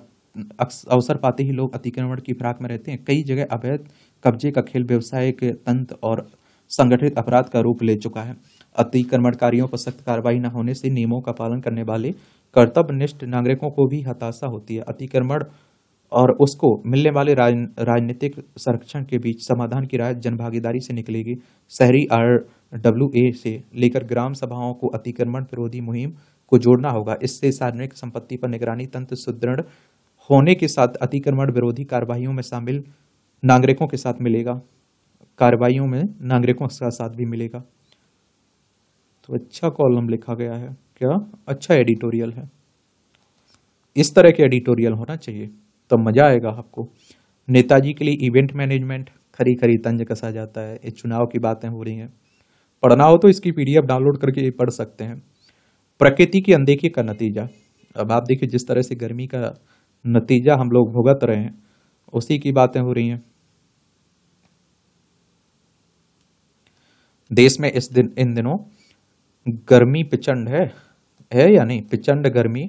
अवसर पाते ही लोग अतिक्रमण की फिराक में रहते हैं कई जगह अवैध कब्जे का खेल के तंत्र और संगठित अपराध का रूप ले चुका है अतिक्रमणकारियों पर सख्त कार्रवाई न होने से नियमों का पालन करने वाले कर्तव्यनिष्ठ नागरिकों को भी हताशा होती है अतिक्रमण और उसको मिलने वाले राजनीतिक संरक्षण के बीच समाधान की राय जनभागीदारी से निकलेगी शहरी आर डब्ल्यू ए से लेकर ग्राम सभाओं को अतिक्रमण विरोधी मुहिम को जोड़ना होगा इससे सार्वजनिक संपत्ति पर निगरानी तंत्र सुदृढ़ होने के साथ अतिक्रमण विरोधी कार्रवाई में शामिल नागरिकों के साथ मिलेगा कार्रवाई में नागरिकों का साथ भी मिलेगा तो अच्छा कॉलम लिखा गया है क्या अच्छा एडिटोरियल है इस तरह के एडिटोरियल होना चाहिए तब मज़ा आएगा आपको नेताजी के लिए इवेंट मैनेजमेंट खरी खरी तंज कसा जाता है ये चुनाव की बातें हो रही हैं पढ़ना हो तो इसकी पीडीएफ डाउनलोड करके पढ़ सकते हैं प्रकृति की अनदेखी का नतीजा अब आप देखिए जिस तरह से गर्मी का नतीजा हम लोग भुगत रहे हैं उसी की बातें हो रही हैं देश में इस दिन इन दिनों गर्मी प्रचंड है है या नहीं प्रचंड गर्मी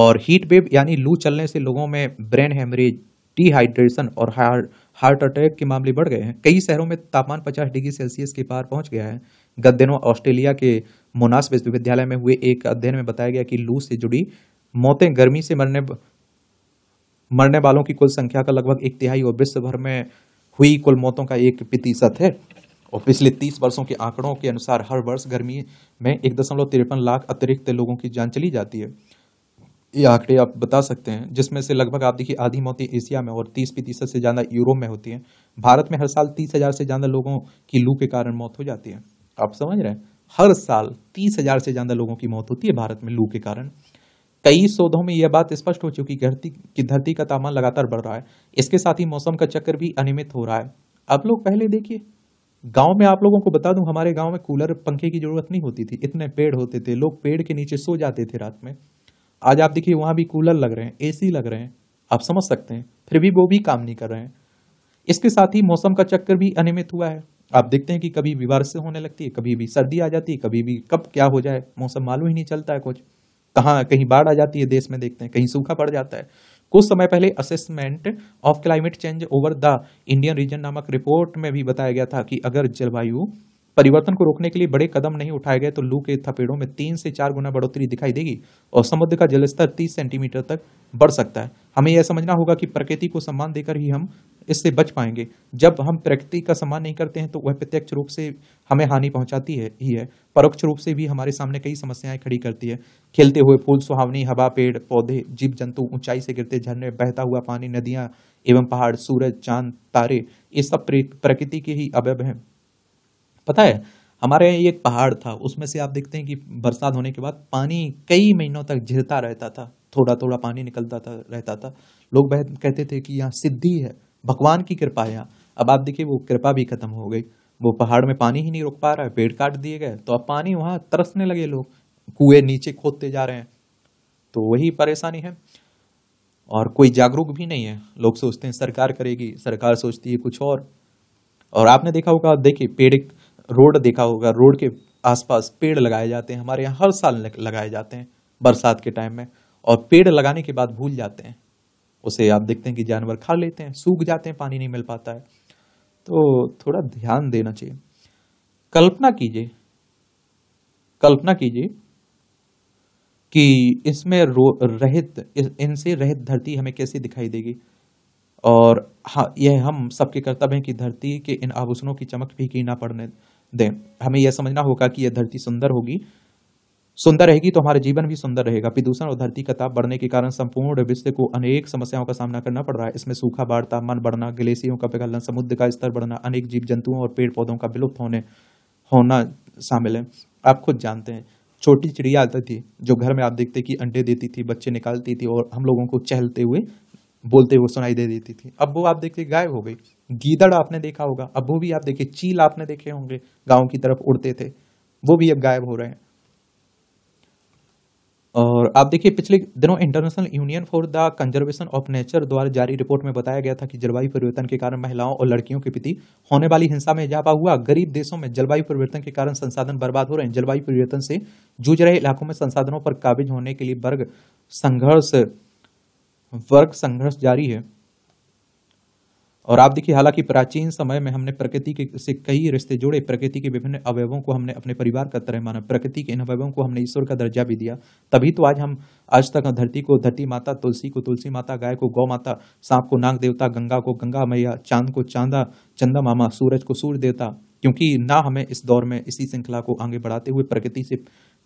और हीट वेव यानी लू चलने से लोगों में ब्रेन हेमरेज डिहाइड्रेशन और हार्ट हार्ट अटैक के मामले बढ़ गए हैं कई शहरों में तापमान 50 डिग्री सेल्सियस के पार पहुंच गया है गत दिनों ऑस्ट्रेलिया के मोनास विश्वविद्यालय में हुए एक अध्ययन में बताया गया कि लू से जुड़ी मौतें गर्मी से मरने मरने वालों की कुल संख्या का लगभग एक तिहाई और विश्व भर में हुई कुल मौतों का एक प्रतिशत है और पिछले तीस वर्षों के आंकड़ों के अनुसार हर वर्ष गर्मी में एक दशमलव तिरपन लाख अतिरिक्त लोगों की जान चली जाती है ये आंकड़े आप बता सकते हैं जिसमें से लगभग आप देखिए आधी मौतें एशिया में और तीस प्रतिशत से ज़्यादा यूरोप में होती हैं भारत में हर साल तीस हज़ार से ज़्यादा लोगों की लू के कारण मौत हो जाती है आप समझ रहे हैं हर साल तीस हज़ार से ज़्यादा लोगों की मौत होती है भारत में लू के कारण कई शोधों में यह बात स्पष्ट हो चुकी धरती कि धरती का तापमान लगातार बढ़ रहा है इसके साथ ही मौसम का चक्कर भी अनियमित हो रहा है आप लोग पहले देखिए गांव में आप लोगों को बता दूं हमारे गांव में कूलर पंखे की जरूरत नहीं होती थी इतने पेड़ होते थे लोग पेड़ के नीचे सो जाते थे रात में आज आप देखिए वहाँ भी कूलर लग रहे हैं एसी लग रहे हैं आप समझ सकते हैं फिर भी वो भी काम नहीं कर रहे हैं इसके साथ ही मौसम का चक्कर भी अनियमित हुआ है आप देखते हैं कि कभी भी बारिश होने लगती है कभी भी सर्दी आ जाती है कभी भी कब क्या हो जाए मौसम मालूम ही नहीं चलता है कुछ कहाँ कहीं बाढ़ आ जाती है देश में देखते हैं कहीं सूखा पड़ जाता है कुछ समय पहले assessment of climate change over the Indian region नामक रिपोर्ट में भी बताया गया था कि अगर जलवायु परिवर्तन को रोकने के लिए बड़े कदम नहीं उठाए गए तो लू के थपेड़ों में तीन से चार गुना बढ़ोतरी दिखाई देगी और समुद्र का जलस्तर तीस सेंटीमीटर तक बढ़ सकता है हमें यह समझना होगा कि प्रकृति को सम्मान देकर ही हम इससे बच पाएंगे जब हम प्रकृति का सम्मान नहीं करते हैं तो वह प्रत्यक्ष रूप से हमें हानि पहुंचाती है ही है परोक्ष रूप से भी हमारे सामने कई समस्याएं खड़ी करती है खेलते हुए फूल सुहावनी हवा पेड़ पौधे जीव जंतु ऊंचाई से गिरते झरने बहता हुआ पानी नदियां एवं पहाड़ सूरज चांद तारे ये सब प्रकृति के ही अवयव हैं पता है हमारे यहाँ एक पहाड़ था उसमें से आप देखते हैं कि बरसात होने के बाद पानी कई महीनों तक झिरता रहता था थोड़ा थोड़ा पानी निकलता था रहता था लोग बह कहते थे कि यहाँ सिद्धि है भगवान की कृपा है यहाँ अब आप देखिए वो कृपा भी खत्म हो गई वो पहाड़ में पानी ही नहीं रोक पा रहा है पेड़ काट दिए गए तो अब पानी वहाँ तरसने लगे लोग कुएं नीचे खोदते जा रहे हैं तो वही परेशानी है और कोई जागरूक भी नहीं है लोग सोचते हैं सरकार करेगी सरकार सोचती है कुछ और और आपने देखा होगा देखिए पेड़ रोड देखा होगा रोड के आसपास पेड़ लगाए जाते हैं हमारे यहाँ हर साल लगाए जाते हैं बरसात के टाइम में और पेड़ लगाने के बाद भूल जाते हैं उसे आप देखते हैं कि जानवर खा लेते हैं सूख जाते हैं पानी नहीं मिल पाता है तो थोड़ा ध्यान देना चाहिए कल्पना कीजिए कल्पना कीजिए कि इसमें रहित इनसे रहित धरती हमें कैसी दिखाई देगी और हाँ यह हम सबके कर्तव्य है कि धरती के इन आभूषणों की चमक भी की ना पड़ने दें हमें यह समझना होगा कि यह धरती सुंदर होगी सुंदर रहेगी तो हमारा जीवन भी सुंदर रहेगा प्रदूषण और धरती का ताप बढ़ने के कारण संपूर्ण विश्व को अनेक समस्याओं का सामना करना पड़ रहा है इसमें सूखा बाढ़ तापमान बढ़ना ग्लेशियरों का पिघलना समुद्र का स्तर बढ़ना अनेक जीव जंतुओं और पेड़ पौधों का विलुप्त होने होना शामिल है आप खुद जानते हैं छोटी चिड़िया आती थी जो घर में आप देखते कि अंडे देती थी बच्चे निकालती थी और हम लोगों को चहलते हुए बोलते हुए सुनाई दे देती थी अब वो आप देखते गायब हो गई गीदड़ आपने देखा होगा अबू भी आप देखिए चील आपने देखे होंगे गांव की तरफ उड़ते थे वो भी अब गायब हो रहे हैं और आप देखिए पिछले दिनों International Union for the Conservation of Nature द्वारा जारी रिपोर्ट में बताया गया था कि जलवायु परिवर्तन के कारण महिलाओं और लड़कियों के प्रति होने वाली हिंसा में इजाफा हुआ गरीब देशों में जलवायु परिवर्तन के कारण संसाधन बर्बाद हो रहे हैं जलवायु परिवर्तन से जूझ रहे इलाकों में संसाधनों पर काबिज होने के लिए वर्ग संघर्ष वर्ग संघर्ष जारी है और आप देखिए हालांकि प्राचीन समय में हमने प्रकृति के से कई रिश्ते जोड़े प्रकृति के विभिन्न अवयवों को हमने अपने परिवार का तरह माना प्रकृति के इन अवयवों को हमने ईश्वर का दर्जा भी दिया तभी तो आज हम आज तक धरती को धरती माता तुलसी को तुलसी माता गाय को गौ माता सांप को नाग देवता गंगा को गंगा मैया चांद को चांदा चंदा मामा सूरज को सूर्य देवता क्योंकि ना हमें इस दौर में इसी श्रृंखला को आगे बढ़ाते हुए प्रकृति से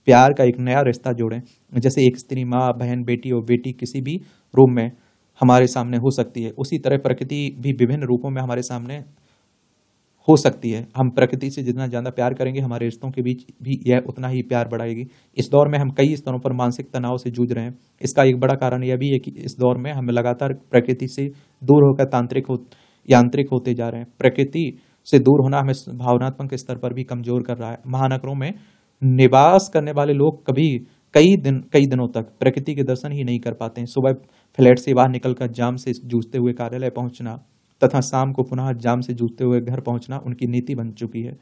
प्यार का एक नया रिश्ता जोड़ें जैसे एक स्त्री माँ बहन बेटी और बेटी किसी भी रूम में हमारे सामने हो सकती है उसी तरह प्रकृति भी विभिन्न रूपों में हमारे सामने हो सकती है हम प्रकृति से जितना ज़्यादा प्यार करेंगे हमारे रिश्तों के बीच भी यह उतना ही प्यार बढ़ाएगी इस दौर में हम कई स्तरों पर मानसिक तनाव से जूझ रहे हैं इसका एक बड़ा कारण यह भी है कि इस दौर में हम लगातार प्रकृति से दूर होकर तांत्रिक हो यांत्रिक होते जा रहे हैं प्रकृति से दूर होना हमें भावनात्मक स्तर पर भी कमजोर कर रहा है महानगरों में निवास करने वाले लोग कभी कई दिन कई दिनों तक प्रकृति के दर्शन ही नहीं कर पाते हैं सुबह फ्लैट से बाहर निकलकर जाम से जूझते हुए कार्यालय पहुंचना तथा शाम को पुनः जाम से जूझते हुए घर पहुंचना उनकी नीति बन चुकी है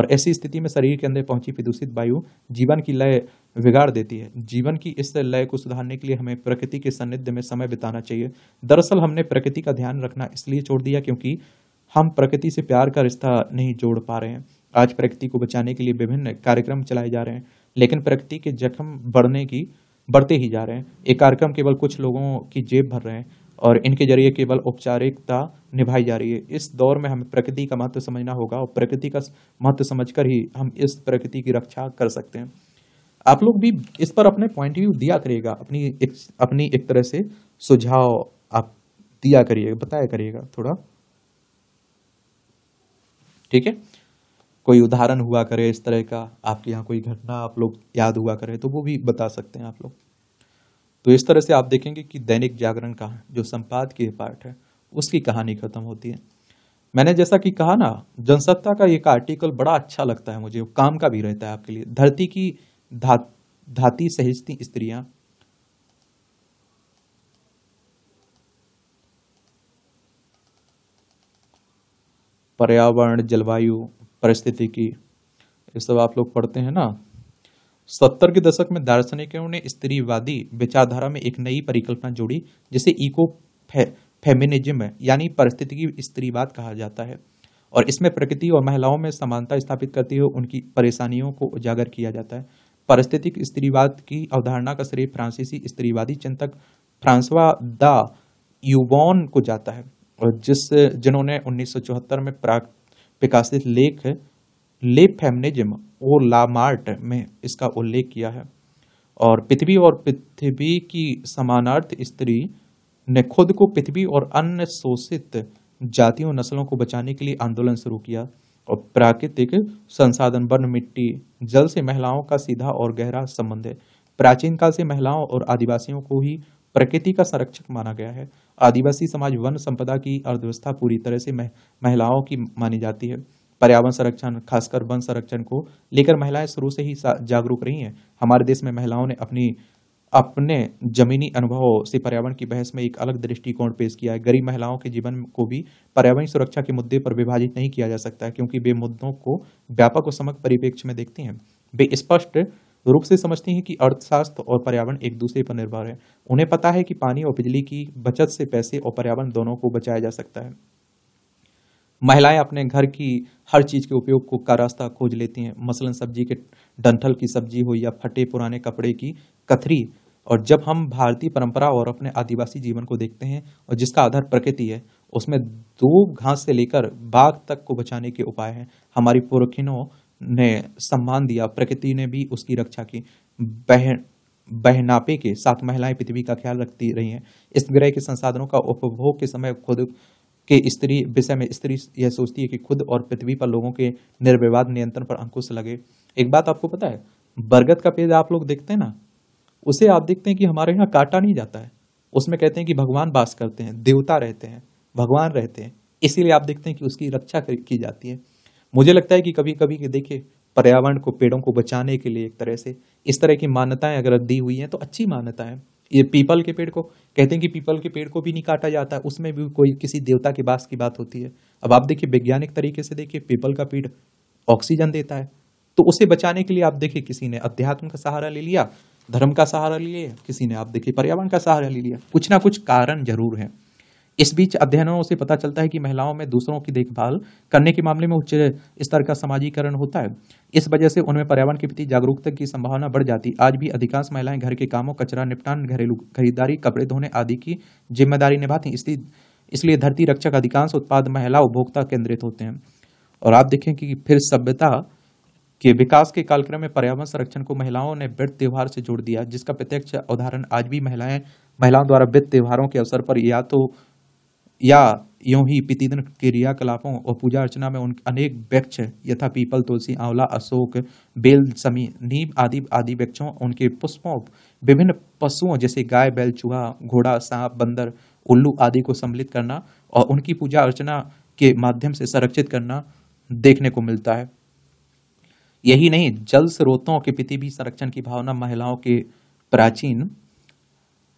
और ऐसी स्थिति में शरीर के अंदर पहुंची प्रदूषित वायु जीवन की लय बिगाड़ देती है जीवन की इस लय को सुधारने के लिए हमें प्रकृति के सानिध्य में समय बिताना चाहिए दरअसल हमने प्रकृति का ध्यान रखना इसलिए छोड़ दिया क्योंकि हम प्रकृति से प्यार का रिश्ता नहीं जोड़ पा रहे हैं आज प्रकृति को बचाने के लिए विभिन्न कार्यक्रम चलाए जा रहे हैं लेकिन प्रकृति के जख्म बढ़ने की बढ़ते ही जा रहे हैं ये कार्यक्रम केवल कुछ लोगों की जेब भर रहे हैं और इनके जरिए केवल औपचारिकता निभाई जा रही है इस दौर में हमें प्रकृति का महत्व समझना होगा और प्रकृति का महत्व समझकर ही हम इस प्रकृति की रक्षा कर सकते हैं आप लोग भी इस पर अपने पॉइंट व्यू दिया करिएगा अपनी एक अपनी एक तरह से सुझाव आप दिया करिएगा बताया करिएगा थोड़ा ठीक है कोई उदाहरण हुआ करे इस तरह का आपके यहाँ कोई घटना आप लोग याद हुआ करे तो वो भी बता सकते हैं आप लोग तो इस तरह से आप देखेंगे कि दैनिक जागरण का जो संपाद की पार्ट है उसकी कहानी खत्म होती है मैंने जैसा कि कहा ना जनसत्ता का एक आर्टिकल बड़ा अच्छा लगता है मुझे काम का भी रहता है आपके लिए धरती की धा धाती सहेजती स्त्रियां पर्यावरण जलवायु परिस्थिति की ये सब आप लोग पढ़ते हैं ना सत्तर के दशक में दार्शनिकों ने स्त्रीवादी विचारधारा में एक नई परिकल्पना जोड़ी जिसे इको फे, फेमिनिज्म यानी परिस्थितिकी स्त्रीवाद कहा जाता है और इसमें प्रकृति और महिलाओं में समानता स्थापित करती हुए उनकी परेशानियों को उजागर किया जाता है परिस्थितिक स्त्रीवाद की अवधारणा का श्रेय फ्रांसीसी स्त्रीवादी चिंतक फ्रांसवा द यूबॉन को जाता है और जिस जिन्होंने 1974 में प्राग प्रकाशित लेख ले फेमनिज्म और लामार्ट में इसका उल्लेख किया है और पृथ्वी और पृथ्वी की समानार्थ स्त्री ने खुद को पृथ्वी और अन्य शोषित जातियों नस्लों को बचाने के लिए आंदोलन शुरू किया और प्राकृतिक संसाधन वन मिट्टी जल से महिलाओं का सीधा और गहरा संबंध है प्राचीन काल से महिलाओं और आदिवासियों को ही प्रकृति का संरक्षक माना गया है आदिवासी समाज वन संपदा की अर्थव्यवस्था पूरी तरह से मह, महिलाओं की मानी जाती है पर्यावरण संरक्षण खासकर वन संरक्षण को लेकर महिलाएं शुरू से ही जागरूक रही हैं हमारे देश में महिलाओं ने अपनी अपने जमीनी अनुभवों से पर्यावरण की बहस में एक अलग दृष्टिकोण पेश किया है गरीब महिलाओं के जीवन को भी पर्यावरण सुरक्षा के मुद्दे पर विभाजित नहीं किया जा सकता है क्योंकि वे मुद्दों को व्यापक और समग्र परिप्रेक्ष्य में देखती हैं वे स्पष्ट रूप से समझती हैं कि अर्थशास्त्र और पर्यावरण एक दूसरे पर निर्भर है उन्हें पता है कि पानी और बिजली की बचत से पैसे और पर्यावरण दोनों को बचाया जा सकता है महिलाएं अपने घर की हर चीज़ के उपयोग को का रास्ता खोज लेती हैं मसलन सब्जी के डंठल की सब्जी हो या फटे पुराने कपड़े की कथरी और जब हम भारतीय परंपरा और अपने आदिवासी जीवन को देखते हैं और जिसका आधार प्रकृति है उसमें दो घास से लेकर बाघ तक को बचाने के उपाय हैं हमारी पुरखिनों ने सम्मान दिया प्रकृति ने भी उसकी रक्षा की बहन बहनापे के साथ महिलाएं पृथ्वी का ख्याल रखती रही हैं इस ग्रह के संसाधनों का उपभोग के समय खुद के स्त्री विषय में स्त्री यह सोचती है कि खुद और पृथ्वी पर लोगों के निर्विवाद नियंत्रण पर अंकुश लगे एक बात आपको पता है बरगद का पेड़ आप लोग देखते हैं ना उसे आप देखते हैं कि हमारे यहाँ काटा नहीं जाता है उसमें कहते हैं कि भगवान वास करते हैं देवता रहते हैं भगवान रहते हैं इसीलिए आप देखते हैं कि उसकी रक्षा की जाती है मुझे लगता है कि कभी कभी देखिए पर्यावरण को पेड़ों को बचाने के लिए एक तरह से इस तरह की मान्यताएं अगर दी हुई हैं तो अच्छी मान्यताएं ये पीपल के पेड़ को कहते हैं कि पीपल के पेड़ को भी नहीं काटा जाता है उसमें भी कोई किसी देवता के बास की बात होती है अब आप देखिए वैज्ञानिक तरीके से देखिए पीपल का पेड़ ऑक्सीजन देता है तो उसे बचाने के लिए आप देखिए किसी ने अध्यात्म का सहारा ले लिया धर्म का सहारा ले लिया किसी ने आप देखिए पर्यावरण का सहारा ले लिया कुछ ना कुछ कारण जरूर है इस बीच अध्ययनों से पता चलता है कि महिलाओं में दूसरों की देखभाल करने के मामले में उच्च स्तर का समाजीकरण होता है इस वजह से उनमें पर्यावरण के प्रति जागरूकता की संभावना बढ़ जाती आज भी अधिकांश महिलाएं घर के कामों कचरा निपटान घरेलू खरीदारी कपड़े धोने आदि की जिम्मेदारी निभाती इसलिए इसलिए धरती रक्षक अधिकांश उत्पाद महिला उपभोक्ता केंद्रित होते हैं और आप देखें कि फिर सभ्यता के विकास के कालक्रम में पर्यावरण संरक्षण को महिलाओं ने वृत्त त्यौहार से जोड़ दिया जिसका प्रत्यक्ष उदाहरण आज भी महिलाएं महिलाओं द्वारा वृत्त त्यौहारों के अवसर पर या तो या यूं ही प्रतिदिन क्रियाकलापों और पूजा अर्चना में उन अनेक वृक्ष यथा पीपल तुलसी आंवला अशोक बेल समी नीम आदि आदि वृक्षों उनके पुष्पों विभिन्न पशुओं जैसे गाय बैल चूहा घोड़ा सांप बंदर उल्लू आदि को सम्मिलित करना और उनकी पूजा अर्चना के माध्यम से संरक्षित करना देखने को मिलता है यही नहीं जल स्रोतों के प्रति भी संरक्षण की भावना महिलाओं के प्राचीन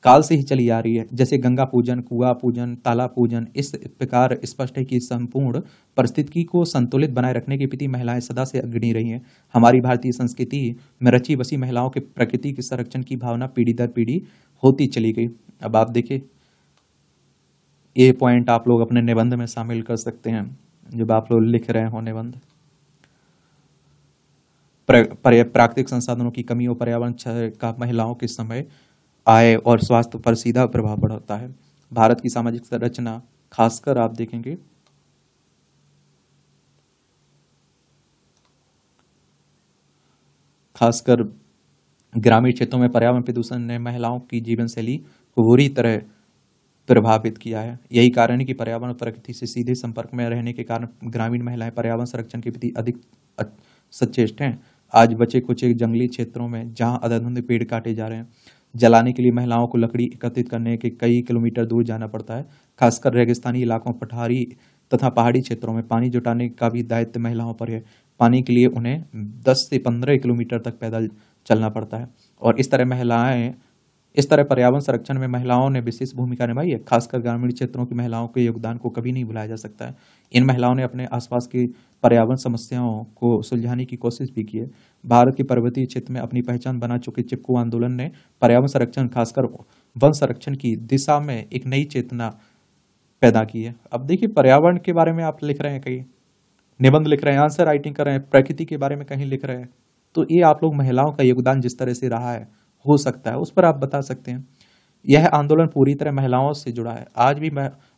काल से ही चली आ रही है जैसे गंगा पूजन कुआ पूजन ताला पूजन इस प्रकार स्पष्ट है कि संपूर्ण परिस्थिति को संतुलित बनाए रखने के प्रति महिलाएं सदा से अग्रणी रही हैं हमारी भारतीय संस्कृति में रची बसी महिलाओं के प्रकृति के संरक्षण की भावना पीढ़ी दर पीढ़ी होती चली गई अब आप देखिए ये पॉइंट आप लोग अपने निबंध में शामिल कर सकते हैं जब आप लोग लिख रहे हो निबंध प्राकृतिक संसाधनों की कमी और पर्यावरण का महिलाओं के समय आय और स्वास्थ्य पर सीधा प्रभाव पड़ता है भारत की सामाजिक संरचना खासकर आप देखेंगे खासकर ग्रामीण क्षेत्रों में पर्यावरण प्रदूषण ने महिलाओं की जीवन शैली को बुरी तरह प्रभावित किया है यही कारण है कि पर्यावरण प्रकृति से सीधे संपर्क में रहने के कारण ग्रामीण महिलाएं पर्यावरण संरक्षण के प्रति अधिक सचेष्ट हैं आज बचे कुछ जंगली क्षेत्रों में जहां अधिक पेड़ काटे जा रहे हैं जलाने के लिए महिलाओं को लकड़ी एकत्रित करने के कई किलोमीटर दूर जाना पड़ता है खासकर रेगिस्तानी इलाकों पठारी तथा पहाड़ी क्षेत्रों में पानी जुटाने का भी दायित्व महिलाओं पर है पानी के लिए उन्हें 10 से 15 किलोमीटर तक पैदल चलना पड़ता है और इस तरह महिलाएं इस तरह पर्यावरण संरक्षण में महिलाओं ने विशेष भूमिका निभाई है खासकर ग्रामीण क्षेत्रों की महिलाओं के योगदान को कभी नहीं भुलाया जा सकता है इन महिलाओं ने अपने आसपास की पर्यावरण समस्याओं को सुलझाने की कोशिश भी की है भारत के पर्वतीय क्षेत्र में अपनी पहचान बना चुके चिपको आंदोलन ने पर्यावरण संरक्षण खासकर वन संरक्षण की दिशा में एक नई चेतना पैदा की है अब देखिए पर्यावरण के बारे में आप लिख रहे हैं कहीं निबंध लिख रहे हैं आंसर राइटिंग कर रहे हैं प्रकृति के बारे में कहीं लिख रहे हैं तो ये आप लोग महिलाओं का योगदान जिस तरह से रहा है हो सकता है उस पर आप बता सकते हैं यह आंदोलन पूरी तरह महिलाओं से जुड़ा है आज भी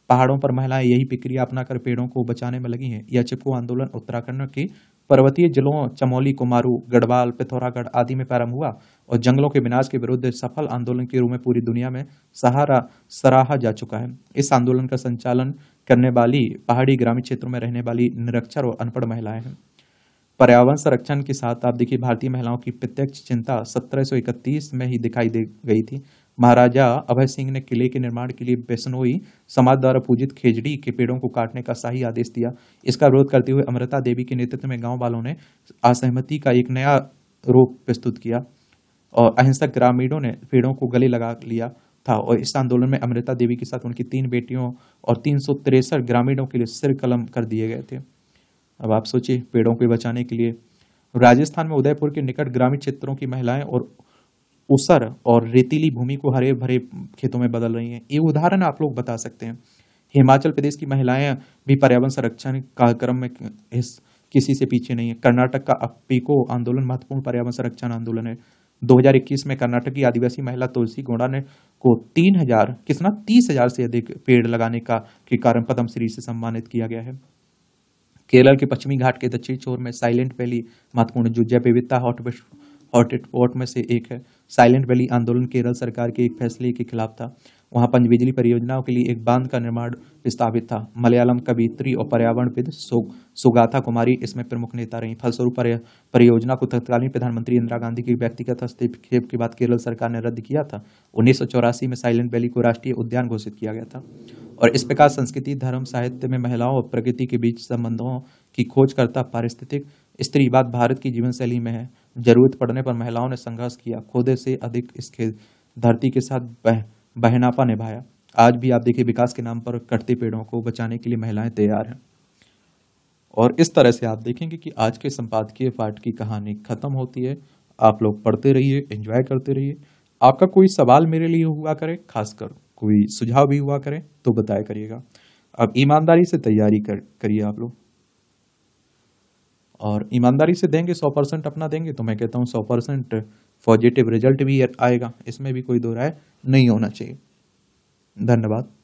पहाड़ों पर महिलाएं यही प्रक्रिया अपनाकर पेड़ों को बचाने में लगी हैं यह चिपको आंदोलन उत्तराखंड की पर्वतीय जिलों चमोली कुमारू गढ़वाल पिथौरागढ़ आदि में प्रारंभ हुआ और जंगलों के विनाश के विरुद्ध सफल आंदोलन के रूप में पूरी दुनिया में सहारा सराहा जा चुका है इस आंदोलन का संचालन करने वाली पहाड़ी ग्रामीण क्षेत्रों में रहने वाली निरक्षर और अनपढ़ महिलाएं हैं पर्यावरण संरक्षण के साथ आप देखिए भारतीय महिलाओं की प्रत्यक्ष चिंता सत्रह में ही दिखाई दे गई थी महाराजा अभय सिंह ने किले के निर्माण के लिए बेसनोई समाज द्वारा पूजित खेजड़ी के पेड़ों को काटने का शाही आदेश दिया इसका विरोध करते हुए अमृता देवी के नेतृत्व में गांव वालों ने असहमति का एक नया रूप प्रस्तुत किया और अहिंसक ग्रामीणों ने पेड़ों को गले लगा लिया था और इस आंदोलन में अमृता देवी के साथ उनकी तीन बेटियों और तीन ग्रामीणों के लिए सिर कलम कर दिए गए थे अब आप सोचिए पेड़ों को बचाने के लिए राजस्थान में उदयपुर के निकट ग्रामीण क्षेत्रों की महिलाएं और उसर और रेतीली भूमि को हरे भरे खेतों में बदल रही हैं ये उदाहरण आप लोग बता सकते हैं हिमाचल प्रदेश की महिलाएं भी पर्यावरण संरक्षण कार्यक्रम में इस किसी से पीछे नहीं है कर्नाटक का अपीको आंदोलन महत्वपूर्ण पर्यावरण संरक्षण आंदोलन है 2021 में कर्नाटक की आदिवासी महिला तुलसी गौड़ा ने को तीन हजार कितना तीस हजार से अधिक पेड़ लगाने का के कारण पद्म श्री से सम्मानित किया गया है केरल के पश्चिमी घाट के दक्षिणी छोर में साइलेंट वैली महत्वपूर्ण जो जैव विविधता हॉट हॉटेड फोर्ट में से एक है साइलेंट वैली आंदोलन केरल सरकार के एक फैसले के खिलाफ था वहाँ पनबिजली परियोजनाओं के लिए एक बांध का निर्माण प्रस्तावित था मलयालम कवित्री और पर्यावरणविद सो, सुगाथा कुमारी इसमें प्रमुख नेता रही फलस्वरूप परियोजना को तत्कालीन प्रधानमंत्री इंदिरा गांधी के व्यक्तिगत हस्तक्षेप के बाद केरल सरकार ने रद्द किया था उन्नीस में साइलेंट वैली को राष्ट्रीय उद्यान घोषित किया गया था और इस प्रकार संस्कृति धर्म साहित्य में महिलाओं और प्रकृति के बीच संबंधों की खोज करता पारिस्थितिक स्त्रीवाद भारत की जीवन शैली में है जरूरत पड़ने पर महिलाओं ने संघर्ष किया खुदे से अधिक इस खेत धरती के साथ बह बहनापा निभाया आज भी आप देखिए विकास के नाम पर कटते पेड़ों को बचाने के लिए महिलाएं तैयार हैं और इस तरह से आप देखेंगे कि आज के संपादकीय पाठ की कहानी खत्म होती है आप लोग पढ़ते रहिए एंजॉय करते रहिए आपका कोई सवाल मेरे लिए हुआ करे खासकर कोई सुझाव भी हुआ करे तो बताया करिएगा अब ईमानदारी से तैयारी करिए आप लोग और ईमानदारी से देंगे सौ परसेंट अपना देंगे तो मैं कहता हूँ सौ परसेंट पॉजिटिव रिजल्ट भी आएगा इसमें भी कोई दो राय नहीं होना चाहिए धन्यवाद